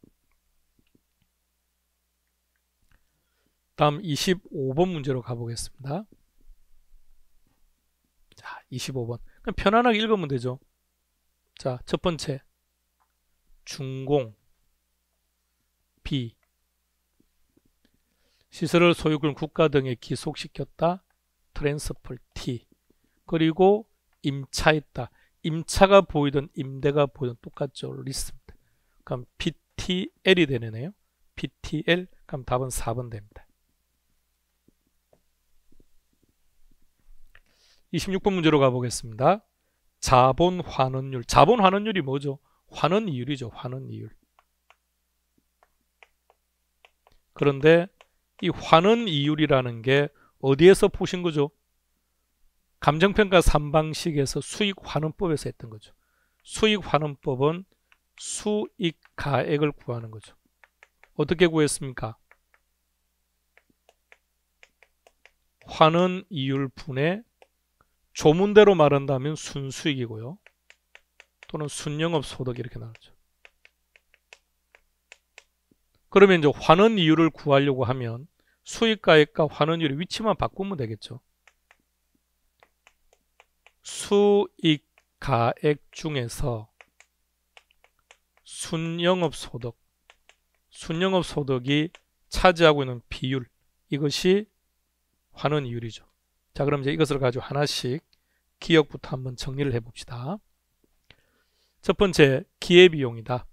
다음 25번 문제로 가보겠습니다. 자, 25번. 그냥 편안하게 읽으면 되죠. 자, 첫 번째. 중공 B 시설을 소유권 국가 등에 기속시켰다. 트랜스플 T 그리고 임차했다. 임차가 보이든 임대가 보이든 똑같죠. 리스입니다. 그럼 PTL이 되네요. PTL 그럼 답은 4번 됩니다. 26번 문제로 가보겠습니다. 자본 환원율. 자본 환원율이 뭐죠? 환원 이율이죠. 환원 이율. 그런데 이 환원 이율이라는 게 어디에서 보신 거죠? 감정평가 3방식에서 수익 환원법에서 했던 거죠. 수익 환원법은 수익 가액을 구하는 거죠. 어떻게 구했습니까? 환원 이율 분의 조문대로 말한다면 순수익이고요. 또는 순영업 소득 이렇게 나오죠. 그러면 이제 환원 이유를 구하려고 하면 수익가액과 환원율의 위치만 바꾸면 되겠죠. 수익가액 중에서 순영업소득, 순영업소득이 차지하고 있는 비율, 이것이 환원이율이죠. 자, 그럼 이제 이것을 가지고 하나씩 기억부터 한번 정리를 해봅시다. 첫 번째 기회비용이다.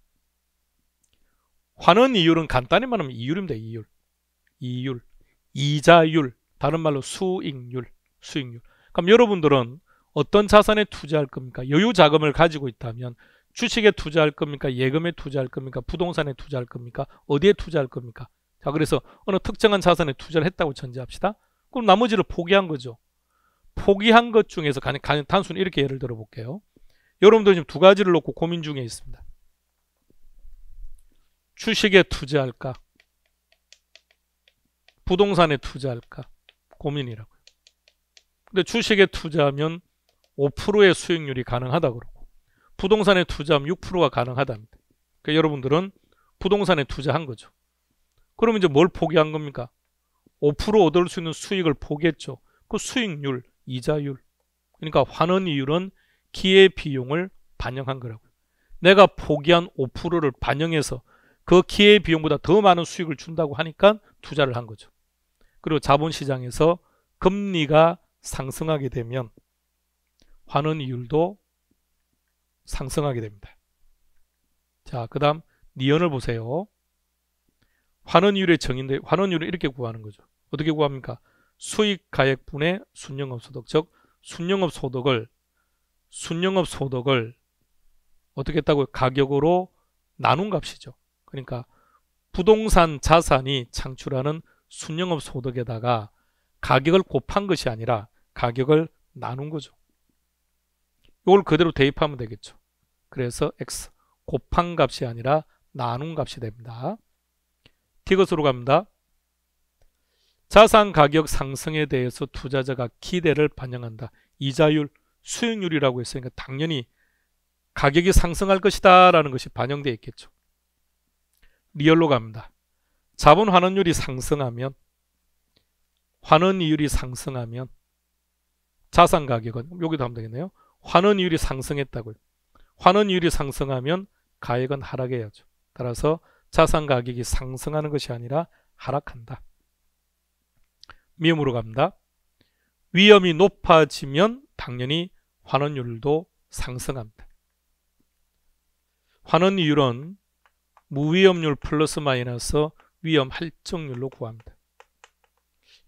환원 이율은 간단히 말하면 이율입니다. 이율. 이율. 이자율. 다른 말로 수익률. 수익률. 그럼 여러분들은 어떤 자산에 투자할 겁니까? 여유 자금을 가지고 있다면 주식에 투자할 겁니까? 예금에 투자할 겁니까? 부동산에 투자할 겁니까? 어디에 투자할 겁니까? 자, 그래서 어느 특정한 자산에 투자를 했다고 전제합시다. 그럼 나머지를 포기한 거죠. 포기한 것 중에서 가장, 가장 단순히 이렇게 예를 들어 볼게요. 여러분들 지금 두 가지를 놓고 고민 중에 있습니다. 주식에 투자할까? 부동산에 투자할까? 고민이라고요. 근데 주식에 투자하면 5%의 수익률이 가능하다 그러고 부동산에 투자하면 6%가 가능하답니다. 그러니까 여러분들은 부동산에 투자한 거죠. 그러면 이제 뭘 포기한 겁니까? 5% 얻을 수 있는 수익을 포기했죠. 그 수익률, 이자율 그러니까 환원 이율은 기회 비용을 반영한 거라고요. 내가 포기한 5%를 반영해서 그 기회 비용보다 더 많은 수익을 준다고 하니까 투자를 한 거죠. 그리고 자본시장에서 금리가 상승하게 되면 환원 이율도 상승하게 됩니다. 자, 그 다음 니언을 보세요. 환원율의 이 정인데 의 환원율을 이 이렇게 구하는 거죠. 어떻게 구합니까? 수익가액분의 순영업소득 즉 순영업소득을 순영업소득을 어떻게 했다고 가격으로 나눈 값이죠. 그러니까 부동산 자산이 창출하는 순영업소득에다가 가격을 곱한 것이 아니라 가격을 나눈 거죠. 이걸 그대로 대입하면 되겠죠. 그래서 x 곱한 값이 아니라 나눈 값이 됩니다. 티것으로 갑니다. 자산 가격 상승에 대해서 투자자가 기대를 반영한다. 이자율, 수익률이라고 했으니까 당연히 가격이 상승할 것이다 라는 것이 반영되어 있겠죠. 리얼로 갑니다. 자본 환원율이 상승하면 환원이율이 상승하면 자산 가격은 여기도 하면 되겠네요. 환원이율이 상승했다고요. 환원이율이 상승하면 가액은 하락해야죠. 따라서 자산 가격이 상승하는 것이 아니라 하락한다. 미음으로 갑니다. 위험이 높아지면 당연히 환원율도 상승합니다. 환원이율은 무위험률 플러스 마이너스 위험 할증률로 구합니다.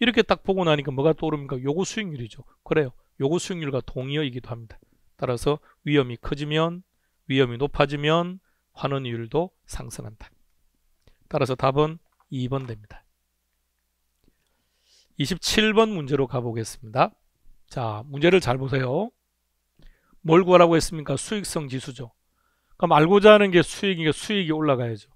이렇게 딱 보고 나니까 뭐가 떠오릅니까? 요구 수익률이죠. 그래요. 요구 수익률과 동의어이기도 합니다. 따라서 위험이 커지면 위험이 높아지면 환원율도 상승한다. 따라서 답은 2번 됩니다. 27번 문제로 가보겠습니다. 자, 문제를 잘 보세요. 뭘 구하라고 했습니까? 수익성 지수죠. 그럼 알고자 하는 게 수익이니까 수익이 올라가야죠.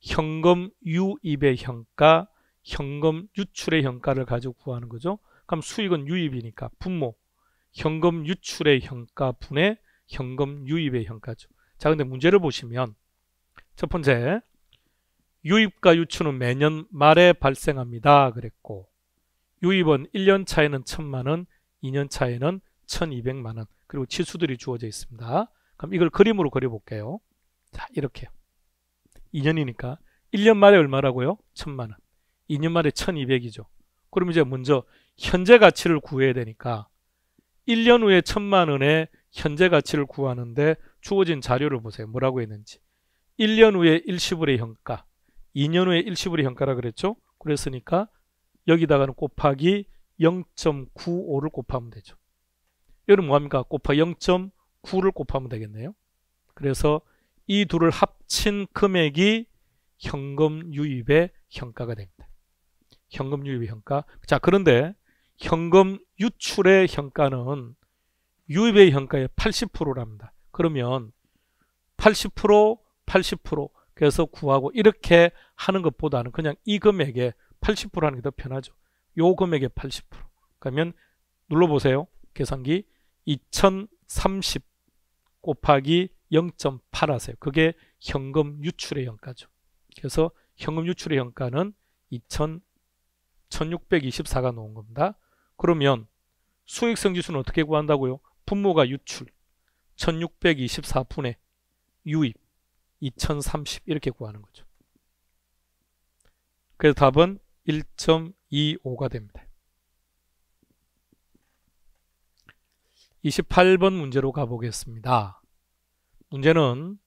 현금 유입의 현가, 현금 유출의 현가를 가지고 구하는 거죠. 그럼 수익은 유입이니까 분모, 현금 유출의 현가 분의 현금 유입의 현가죠. 자, 근데 문제를 보시면 첫 번째, 유입과 유출은 매년 말에 발생합니다. 그랬고 유입은 1년 차에는 1000만 원, 2년 차에는 1200만 원. 그리고 치수들이 주어져 있습니다. 그럼 이걸 그림으로 그려 볼게요. 자, 이렇게. 2년이니까 1년 말에 얼마라고요? 1000만 원. 2년 말에 1200이죠. 그럼 이제 먼저 현재 가치를 구해야 되니까 1년 후에 1000만 원의 현재 가치를 구하는데 주어진 자료를 보세요. 뭐라고 했는지. 1년 후에 일시불의 현가, 2년 후에 일시불의 현가라 그랬죠? 그랬으니까 여기다가는 곱하기 0.95를 곱하면 되죠. 여기는 뭐합니까? 곱하기 0.9를 곱하면 되겠네요. 그래서 이 둘을 합친 금액이 현금 유입의 현가가 됩니다. 현금 유입의 현가. 자, 그런데 현금 유출의 현가는 유입의 현가의 80%랍니다. 그러면 80%, 80% 그래서 구하고 이렇게 하는 것보다는 그냥 이 금액에 80% 하는 게 더 편하죠. 요 금액의 80% 그러면 눌러보세요. 계산기 2030 곱하기 0.8 하세요. 그게 현금 유출의 현가죠. 그래서 현금 유출의 현가는 2000, 1624가 나온 겁니다. 그러면 수익성지수는 어떻게 구한다고요? 분모가 유출, 1624분의 유입, 2030 이렇게 구하는 거죠. 그래서 답은 1.25가 됩니다. 28번 문제로 가보겠습니다. 문제는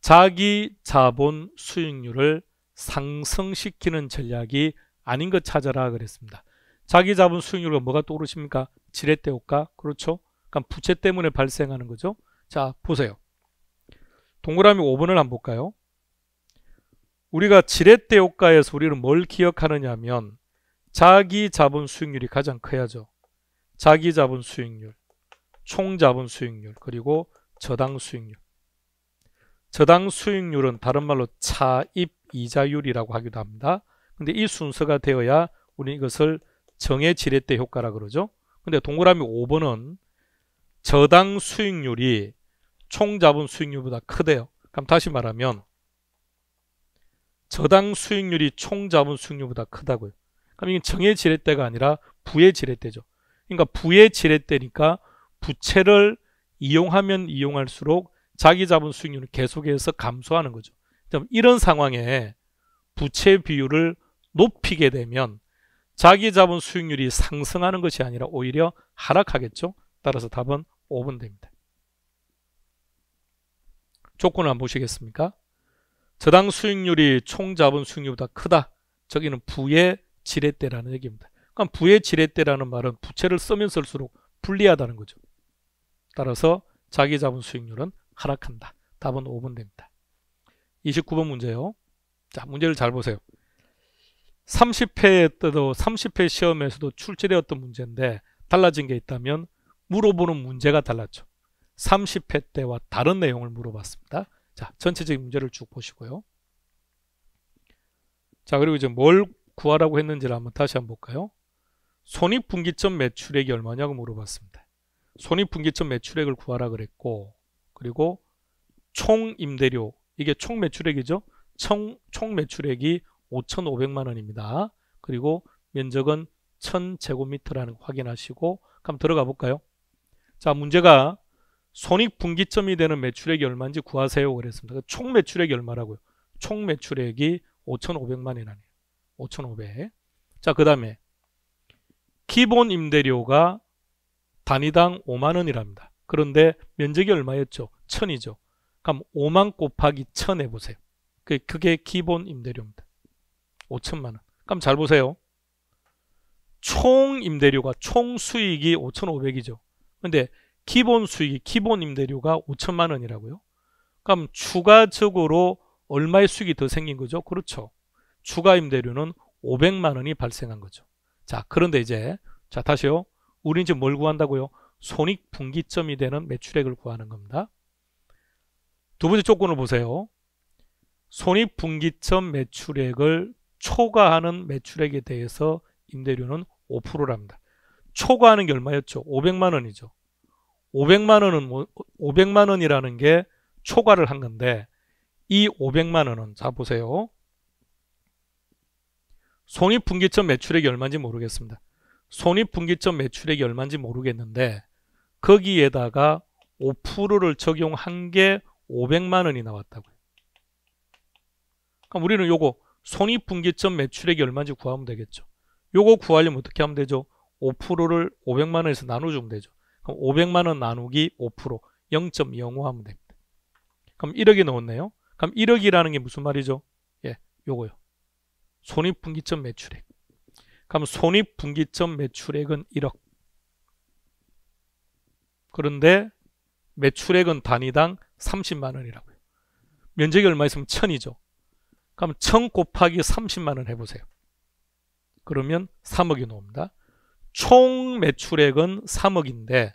자기 자본 수익률을 상승시키는 전략이 아닌 것 찾아라 그랬습니다. 자기 자본 수익률은 뭐가 떠오르십니까? 지렛대 효과 그렇죠? 그러니까 부채 때문에 발생하는 거죠. 자 보세요. 동그라미 5번을 한번 볼까요? 우리가 지렛대 효과에서 우리는 뭘 기억하느냐면 자기 자본 수익률이 가장 커야죠. 자기 자본 수익률, 총 자본 수익률, 그리고 저당 수익률. 저당 수익률은 다른 말로 차입 이자율이라고 하기도 합니다. 근데 이 순서가 되어야 우리는 이것을 정의 지렛대 효과라 그러죠. 근데 동그라미 5번은 저당 수익률이 총 자본 수익률보다 크대요. 그럼 다시 말하면 저당 수익률이 총 자본 수익률보다 크다고요. 그럼 이건 정의 지렛대가 아니라 부의 지렛대죠. 그러니까 부의 지렛대니까 부채를 이용하면 이용할수록 자기 자본 수익률은 계속해서 감소하는 거죠. 이런 상황에 부채 비율을 높이게 되면 자기 자본 수익률이 상승하는 것이 아니라 오히려 하락하겠죠. 따라서 답은 5번 됩니다. 조건을 한번 보시겠습니까? 저당 수익률이 총 자본 수익률보다 크다. 저기는 부의 지렛대라는 얘기입니다. 그러 그러니까 부의 지렛대라는 말은 부채를 쓰면 쓸수록 불리하다는 거죠. 따라서 자기 자본 수익률은 하락한다. 답은 5번 됩니다. 29번 문제요. 자, 문제를 잘 보세요. 30회 때도 30회 시험에서도 출제되었던 문제인데 달라진 게 있다면 물어보는 문제가 달랐죠. 30회 때와 다른 내용을 물어봤습니다. 자, 전체적인 문제를 쭉 보시고요. 자, 그리고 이제 뭘 구하라고 했는지를 한번 다시 한번 볼까요? 손익분기점 매출액이 얼마냐고 물어봤습니다. 손익분기점 매출액을 구하라 그랬고 그리고 총 임대료 이게 총 매출액이죠. 총, 총 매출액이 5,500만 원입니다. 그리고 면적은 1000제곱미터라는 거 확인하시고 그럼 들어가 볼까요? 자 문제가 손익분기점이 되는 매출액이 얼마인지 구하세요 그랬습니다. 그러니까 총 매출액이 얼마라고요? 총 매출액이 5,500만 원이라네요. 5,500. 자, 그 다음에 기본 임대료가 단위당 5만 원이랍니다. 그런데 면적이 얼마였죠? 1,000이죠. 그럼 5만 곱하기 1,000 해보세요. 그, 그게 기본 임대료입니다. 5천만 원. 그럼 잘 보세요. 총 임대료가 총 수익이 5,500이죠. 근데 기본 수익이 기본 임대료가 5천만 원이라고요. 그럼 추가적으로 얼마의 수익이 더 생긴 거죠? 그렇죠. 추가 임대료는 500만 원이 발생한 거죠. 자, 그런데 이제 자, 다시요. 우리는 지금 뭘 구한다고요? 손익 분기점이 되는 매출액을 구하는 겁니다. 두 번째 조건을 보세요. 손익 분기점 매출액을 초과하는 매출액에 대해서 임대료는 5%랍니다. 초과하는 게 얼마였죠? 500만 원이죠. 500만 원은 뭐, 500만 원이라는 게 초과를 한 건데 이 500만 원은 자 보세요. 손익분기점 매출액이 얼마인지 모르겠습니다. 손익분기점 매출액이 얼마인지 모르겠는데 거기에다가 5%를 적용한 게 500만 원이 나왔다고요. 그럼 우리는 요거 손익분기점 매출액이 얼마인지 구하면 되겠죠. 요거 구하려면 어떻게 하면 되죠? 5%를 500만 원에서 나눠주면 되죠. 그럼 500만 원 나누기 5% 0.05 하면 됩니다. 그럼 1억이 넣었네요. 그럼 1억이라는 게 무슨 말이죠? 예, 요거요. 손익분기점 매출액. 그럼 손익분기점 매출액은 1억. 그런데 매출액은 단위당 30만 원이라고요. 면적이 얼마 있으면 1000이죠. 그럼 1000 곱하기 30만 원 해보세요. 그러면 3억이 나옵니다. 총 매출액은 3억인데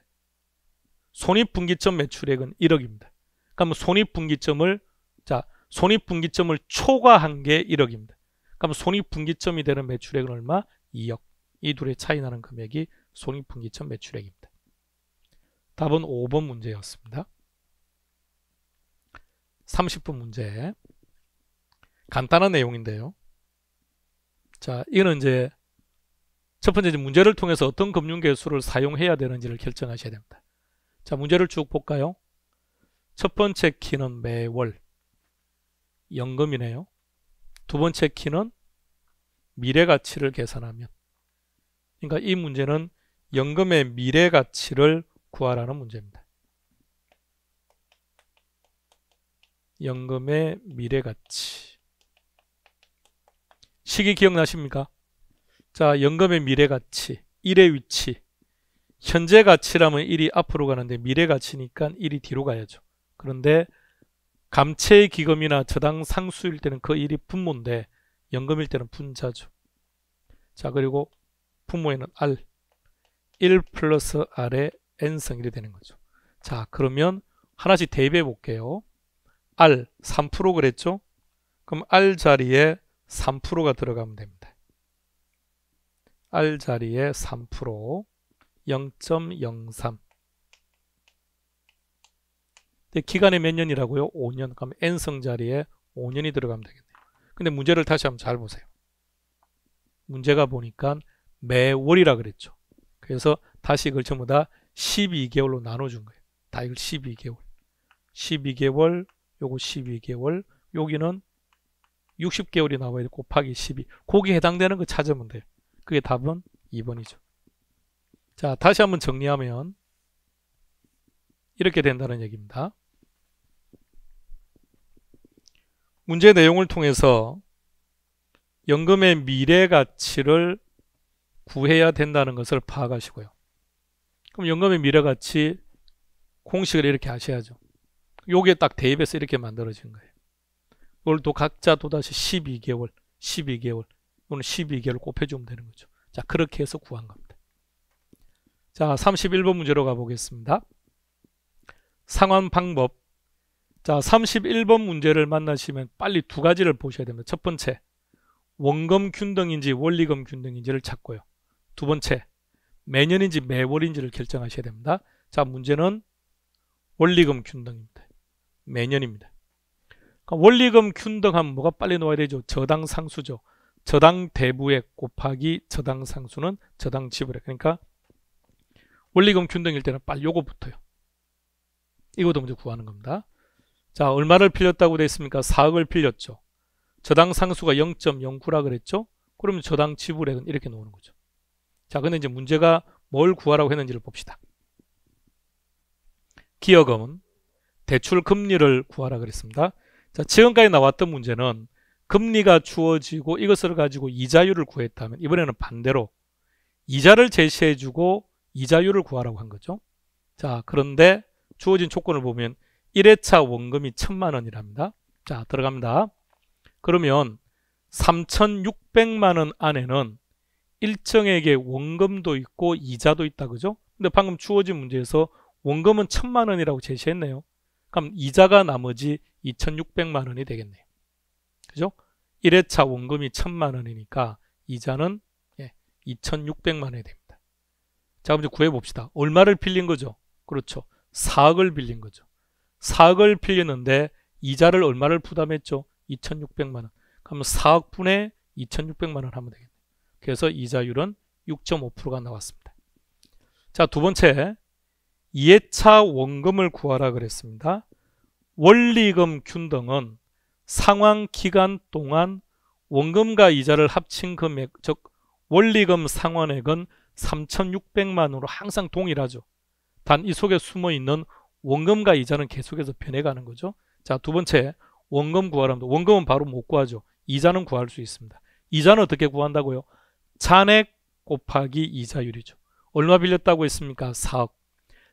손익분기점 매출액은 1억입니다. 그러면 그러니까 뭐 손익분기점을 자 손익분기점을 초과한 게 1억입니다. 그럼 그러니까 뭐 손익분기점이 되는 매출액은 얼마? 2억. 이 둘의 차이 나는 금액이 손익분기점 매출액입니다. 답은 5번 문제였습니다. 30분 문제. 간단한 내용인데요. 자, 이거는 이제 첫 번째 문제를 통해서 어떤 금융계수를 사용해야 되는지를 결정하셔야 됩니다. 자 문제를 쭉 볼까요? 첫 번째 키는 매월 연금이네요. 두 번째 키는 미래가치를 계산하면 그러니까 이 문제는 연금의 미래가치를 구하라는 문제입니다. 연금의 미래가치 시기 기억나십니까? 자, 연금의 미래 가치, 1의 위치. 현재 가치라면 1이 앞으로 가는데 미래 가치니까 1이 뒤로 가야죠. 그런데 감채 기금이나 저당 상수일 때는 그 1이 분모인데 연금일 때는 분자죠. 자, 그리고 분모에는 R. 1 플러스 R의 N성 일이 되는 거죠. 자, 그러면 하나씩 대입해 볼게요. R 3% 그랬죠? 그럼 R 자리에 3%가 들어가면 됩니다. r 자리에 3% 0.03 기간이 몇 년이라고요? 5년. 그럼 n성 자리에 5년이 들어가면 되겠네요. 근데 문제를 다시 한번 잘 보세요. 문제가 보니까 매월이라 그랬죠. 그래서 다시 이걸 전부 다 12개월로 나눠준 거예요. 다 이걸 12개월. 12개월, 요거 12개월, 여기는 60개월이 나와야 돼. 곱하기 12. 거기 에 해당되는 거 찾으면 돼요. 그게 답은 2번이죠. 자, 다시 한번 정리하면 이렇게 된다는 얘기입니다. 문제 내용을 통해서 연금의 미래 가치를 구해야 된다는 것을 파악하시고요. 그럼 연금의 미래 가치 공식을 이렇게 하셔야죠 요게 딱 대입해서 이렇게 만들어진 거예요. 이걸 또 각자 또다시 12개월, 12개월, 이거는 12개를 곱해주면 되는 거죠. 자 그렇게 해서 구한 겁니다. 자 31번 문제로 가보겠습니다. 상환 방법 자 31번 문제를 만나시면 빨리 두 가지를 보셔야 됩니다. 첫 번째 원금 균등인지 원리금 균등인지를 찾고요. 두 번째 매년인지 매월인지를 결정하셔야 됩니다. 자 문제는 원리금 균등입니다. 매년입니다. 그러니까 원리금 균등하면 뭐가 빨리 놓아야 되죠? 저당 상수죠. 저당 대부액 곱하기 저당 상수는 저당 지불액 그러니까 원리금 균등일 때는 빨리 요거 붙어요 이것도 먼저 구하는 겁니다 자 얼마를 빌렸다고 되어 있습니까 4억을 빌렸죠 저당 상수가 0.09라 그랬죠 그러면 저당 지불액은 이렇게 나오는 거죠 자 근데 이제 문제가 뭘 구하라고 했는지를 봅시다 기여금은 대출 금리를 구하라 그랬습니다 자 지금까지 나왔던 문제는 금리가 주어지고 이것을 가지고 이자율을 구했다면 이번에는 반대로 이자를 제시해주고 이자율을 구하라고 한 거죠. 자 그런데 주어진 조건을 보면 1회차 원금이 1천만 원이랍니다. 자 들어갑니다. 그러면 3,600만 원 안에는 일정액의 원금도 있고 이자도 있다 그죠? 근데 방금 주어진 문제에서 원금은 1천만 원이라고 제시했네요. 그럼 이자가 나머지 2,600만 원이 되겠네요. 그죠? 1회차 원금이 1000만 원이니까 이자는 예, 2600만 원이 됩니다. 자, 그럼 이제 구해 봅시다. 얼마를 빌린 거죠? 그렇죠. 4억을 빌린 거죠. 4억을 빌렸는데 이자를 얼마를 부담했죠? 2600만 원. 그럼 4억분의 2600만 원 하면 되겠네. 그래서 이자율은 6.5%가 나왔습니다. 자, 두 번째. 2회차 원금을 구하라 그랬습니다. 원리금 균등은 상환 기간 동안 원금과 이자를 합친 금액 즉 원리금 상환액은 3,600만 원으로 항상 동일하죠. 단 이 속에 숨어있는 원금과 이자는 계속해서 변해가는 거죠. 자두 번째 원금 구하랍니다. 원금은 바로 못 구하죠. 이자는 구할 수 있습니다. 이자는 어떻게 구한다고요? 잔액 곱하기 이자율이죠. 얼마 빌렸다고 했습니까? 4억.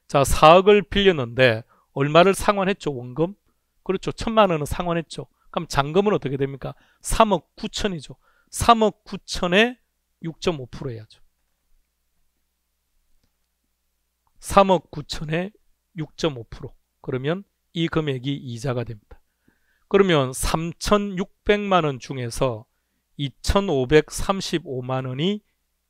자 4억을 빌렸는데 얼마를 상환했죠? 원금? 그렇죠. 천만 원은 상환했죠. 그럼 잔금은 어떻게 됩니까? 3억 9천이죠. 3억 9천에 6.5% 해야죠. 3억 9천에 6.5% 그러면 이 금액이 이자가 됩니다. 그러면 3,600만 원 중에서 2,535만 원이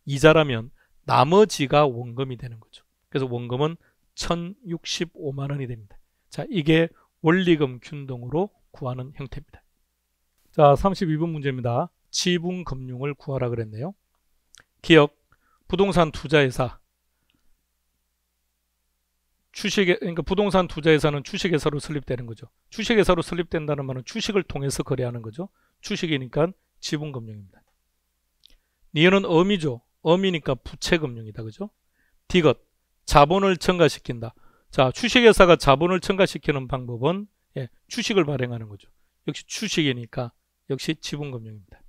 이자라면 나머지가 원금이 되는 거죠. 그래서 원금은 1,065만 원이 됩니다. 자, 이게 원리금 균등으로 구하는 형태입니다. 자, 32번 문제입니다. 지분금융을 구하라 그랬네요. 기업, 부동산 투자회사, 주식 그러니까 부동산 투자회사는 주식회사로 설립되는 거죠. 주식회사로 설립된다는 말은 주식을 통해서 거래하는 거죠. 주식이니까 지분금융입니다. 니은은 어미죠. 어미니까 부채금융이다. 그죠? 디귿 자본을 증가시킨다. 자, 주식회사가 자본을 증가시키는 방법은 예, 주식을 발행하는 거죠. 역시 주식이니까 역시 지분금융입니다.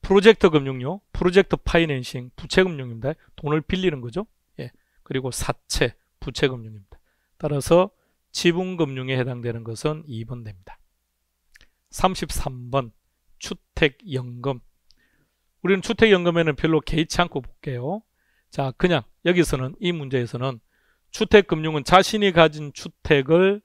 프로젝트 금융요, 프로젝트 파이낸싱, 부채금융입니다. 돈을 빌리는 거죠. 예, 그리고 사채, 부채금융입니다. 따라서 지분금융에 해당되는 것은 2번 됩니다. 33번 주택연금 우리는 주택연금에는 별로 개의치 않고 볼게요. 자 그냥 여기서는 이 문제에서는 주택금융은 자신이 가진 주택을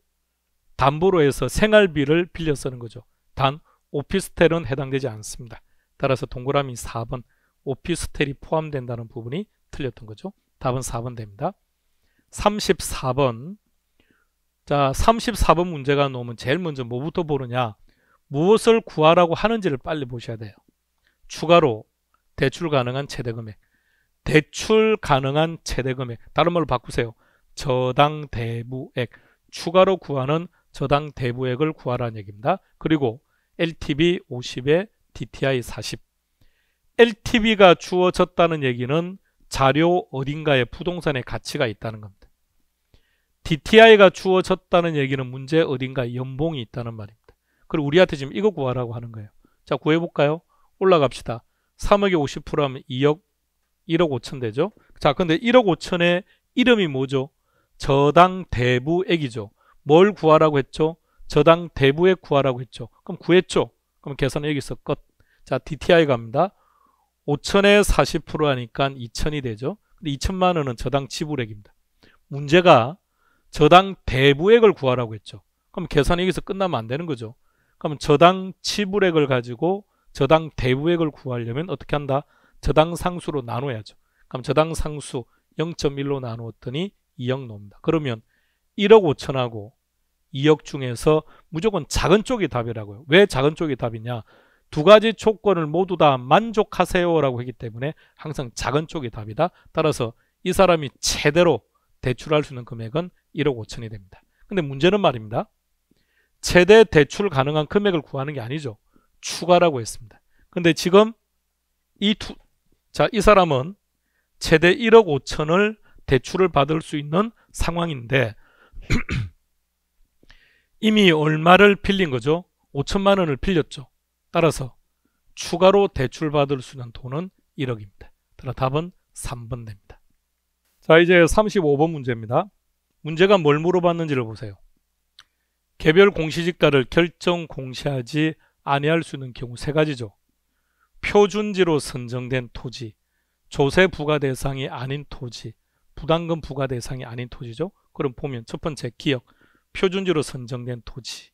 담보로 해서 생활비를 빌려 쓰는 거죠. 단 오피스텔은 해당되지 않습니다. 따라서 동그라미 4번 오피스텔이 포함된다는 부분이 틀렸던 거죠. 답은 4번 됩니다. 34번 자 34번 문제가 나오면 제일 먼저 뭐부터 보느냐 무엇을 구하라고 하는지를 빨리 보셔야 돼요. 추가로 대출 가능한 최대금액 대출 가능한 최대금액 다른 말로 바꾸세요. 저당 대부액 추가로 구하는 저당 대부액을 구하라는 얘기입니다. 그리고 LTV 50에 DTI 40 LTV가 주어졌다는 얘기는 자료 어딘가에 부동산의 가치가 있다는 겁니다. DTI가 주어졌다는 얘기는 문제 어딘가 에 연봉이 있다는 말입니다. 그리고 우리한테 지금 이거 구하라고 하는 거예요. 자 구해볼까요? 올라갑시다. 3억에 50% 하면 2억 1억 5천 되죠. 자 근데 1억 5천에 이름이 뭐죠? 저당 대부액이죠. 뭘 구하라고 했죠? 저당 대부에 구하라고 했죠. 그럼 구했죠. 그럼 계산은 여기서 끝. 자, DTI 갑니다. 5천에 40% 하니까 2천이 되죠. 근데 2천만 원은 저당 지불액입니다. 문제가 저당 대부액을 구하라고 했죠. 그럼 계산이 여기서 끝나면 안 되는 거죠. 그럼 저당 지불액을 가지고 저당 대부액을 구하려면 어떻게 한다? 저당 상수로 나눠야죠. 그럼 저당 상수 0.1로 나누었더니 2억 나옵니다. 그러면 1억 5천하고 2억 중에서 무조건 작은 쪽이 답이라고요. 왜 작은 쪽이 답이냐? 두 가지 조건을 모두 다 만족하세요라고 했기 때문에 항상 작은 쪽이 답이다. 따라서 이 사람이 최대로 대출할 수 있는 금액은 1억 5천이 됩니다. 근데 문제는 말입니다. 최대 대출 가능한 금액을 구하는 게 아니죠. 추가라고 했습니다. 근데 지금 이 투, 자, 이 사람은 최대 1억 5천을 대출을 받을 수 있는 상황인데 이미 얼마를 빌린 거죠? 5천만 원을 빌렸죠. 따라서 추가로 대출받을 수 있는 돈은 1억입니다. 따라 답은 3번 됩니다. 자 이제 35번 문제입니다. 문제가 뭘 물어봤는지를 보세요. 개별 공시지가를 결정 공시하지 아니할 수 있는 경우 세 가지죠. 표준지로 선정된 토지, 조세 부과 대상이 아닌 토지, 부담금 부과 대상이 아닌 토지죠. 그럼 보면 첫 번째 기억, 표준지로 선정된 토지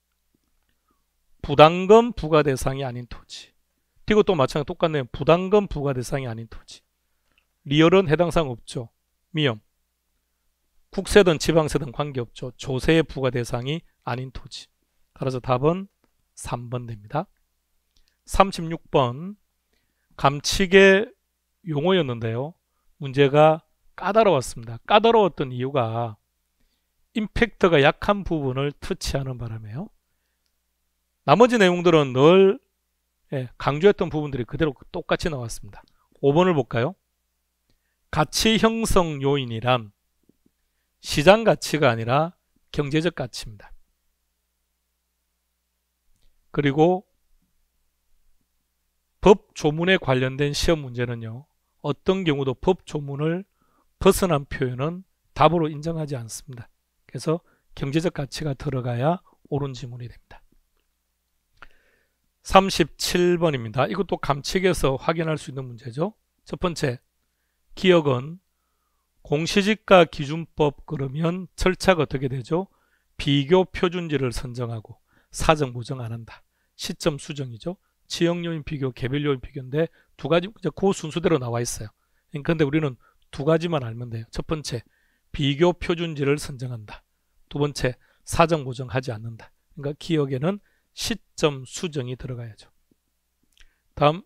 부담금 부과 대상이 아닌 토지 그리고 또 마찬가지 똑같네요 부담금 부과 대상이 아닌 토지 리얼은 해당 사항 없죠 미엄 국세든 지방세든 관계없죠 조세 부과 대상이 아닌 토지 따라서 답은 3번 됩니다 36번 감칙의 용어였는데요 문제가 까다로웠습니다 까다로웠던 이유가 임팩트가 약한 부분을 터치하는 바람에요. 나머지 내용들은 늘 예, 강조했던 부분들이 그대로 똑같이 나왔습니다. 5번을 볼까요? 가치 형성 요인이란 시장 가치가 아니라 경제적 가치입니다. 그리고 법 조문에 관련된 시험 문제는요. 어떤 경우도 법 조문을 벗어난 표현은 답으로 인정하지 않습니다. 그래서 경제적 가치가 들어가야 옳은 지문이 됩니다. 37번입니다. 이것도 감칙에서 확인할 수 있는 문제죠. 첫 번째, 기억은 공시지가 기준법 그러면 절차가 어떻게 되죠? 비교 표준지를 선정하고 사정 보정 안 한다. 시점 수정이죠. 지역 요인 비교, 개별 요인 비교인데 두 가지 그 순서대로 나와 있어요. 그런데 우리는 두 가지만 알면 돼요. 첫 번째, 비교 표준지를 선정한다. 두 번째 사정 보정하지 않는다. 그러니까 기억에는 시점 수정이 들어가야죠. 다음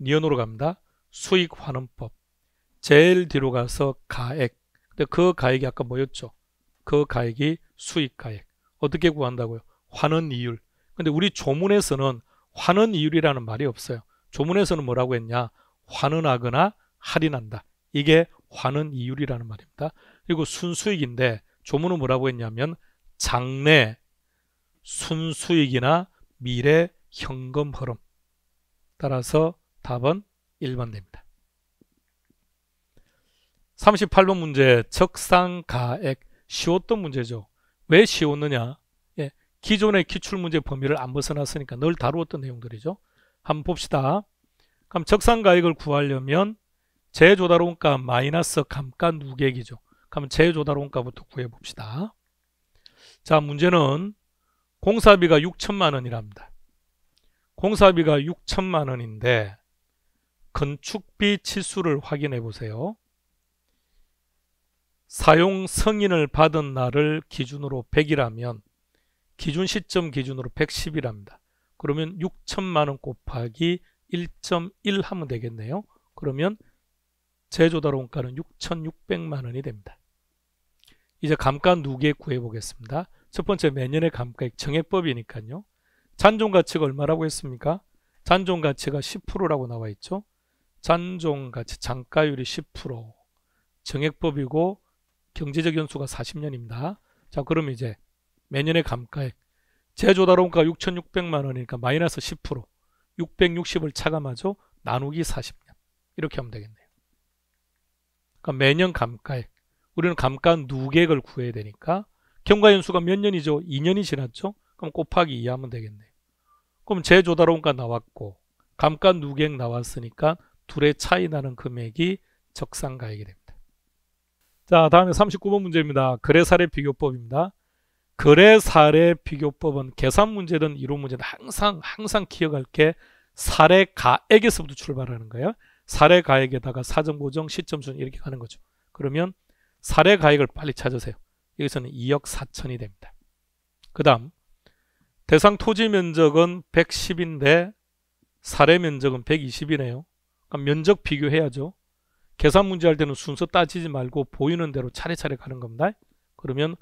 니은으로 갑니다. 수익 환원법 제일 뒤로 가서 가액 근데 그 가액이 아까 뭐였죠? 그 가액이 수익 가액 어떻게 구한다고요? 환원 이율 근데 우리 조문에서는 환원 이율이라는 말이 없어요. 조문에서는 뭐라고 했냐? 환원하거나 할인한다. 이게 환원 이율이라는 말입니다. 그리고 순수익인데 조문은 뭐라고 했냐면 장래 순수익이나 미래 현금 흐름 따라서 답은 1번 됩니다. 38번 문제 적상가액 쉬웠던 문제죠. 왜 쉬웠느냐? 예, 기존의 기출문제 범위를 안 벗어났으니까 늘 다루었던 내용들이죠. 한번 봅시다. 그럼 적상가액을 구하려면 재조달원가 마이너스 감가 누객이죠. 그러면 재조달 원가부터 구해봅시다. 자 문제는 공사비가 6천만 원이랍니다. 공사비가 6천만 원인데 건축비 치수를 확인해 보세요. 사용 승인을 받은 날을 기준으로 100이라면 기준 시점 기준으로 110이랍니다. 그러면 6천만 원 곱하기 1.1 하면 되겠네요. 그러면 제조달 원가는 6,600만 원이 됩니다. 이제 감가 누계 구해보겠습니다. 첫 번째 매년의 감가액 정액법이니까요. 잔존 가치가 얼마라고 했습니까? 잔존 가치가 10%라고 나와 있죠. 잔존 가치 장가율이 10% 정액법이고 경제적 연수가 40년입니다. 자, 그럼 이제 매년의 감가액 제조다원가 6,600만 원이니까 마이너스 10% 660을 차감하죠. 나누기 40년 이렇게 하면 되겠네요. 그러니까 매년 감가액 우리는 감가 누객을 구해야 되니까 경과연수가 몇 년이죠? 2년이 지났죠? 그럼 곱하기 2하면 되겠네. 그럼 재조달원가 나왔고 감가 누객 나왔으니까 둘의 차이 나는 금액이 적상가액이 됩니다. 자 다음에 39번 문제입니다. 거래사례 비교법입니다. 거래사례 비교법은 계산 문제든 이론 문제든 항상 항상 기억할 게 사례가액에서부터 출발하는 거예요. 사례가액에다가 사정보정, 시점순 이렇게 가는 거죠. 그러면 사례 가액을 빨리 찾으세요. 여기서는 2억 4천이 됩니다. 그 다음 대상 토지 면적은 110인데 사례 면적은 120이네요. 그럼 그러니까 면적 비교해야죠. 계산 문제 할 때는 순서 따지지 말고 보이는 대로 차례차례 가는 겁니다. 그러면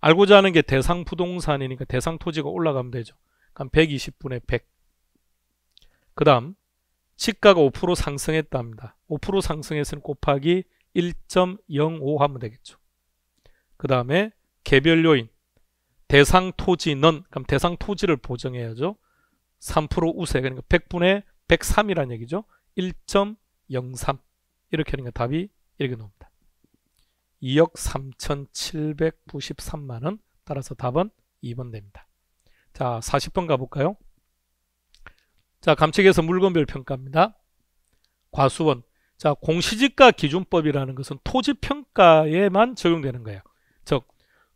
알고자 하는 게 대상 부동산이니까 대상 토지가 올라가면 되죠. 그럼 그러니까 120분의 100. 그 다음 치가가 5% 상승했답니다. 5% 상승했으니 곱하기 1.05 하면 되겠죠. 그 다음에 개별 요인 대상 토지는 그럼 대상 토지를 보정해야죠. 3% 우세 그러니까 100분의 103이라는 얘기죠. 1.03 이렇게 하는 게 답이 이렇게 나옵니다. 2억 3,793만원 따라서 답은 2번 됩니다. 자 40번 가볼까요? 자 감측에서 물건별 평가입니다. 과수원 자, 공시지가 기준법이라는 것은 토지 평가에만 적용되는 거예요. 즉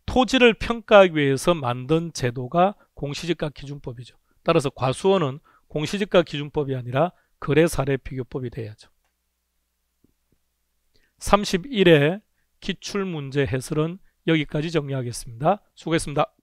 토지를 평가하기 위해서 만든 제도가 공시지가 기준법이죠. 따라서 과수원은 공시지가 기준법이 아니라 거래 사례 비교법이 돼야죠. 31의 기출문제 해설은 여기까지 정리하겠습니다. 수고했습니다.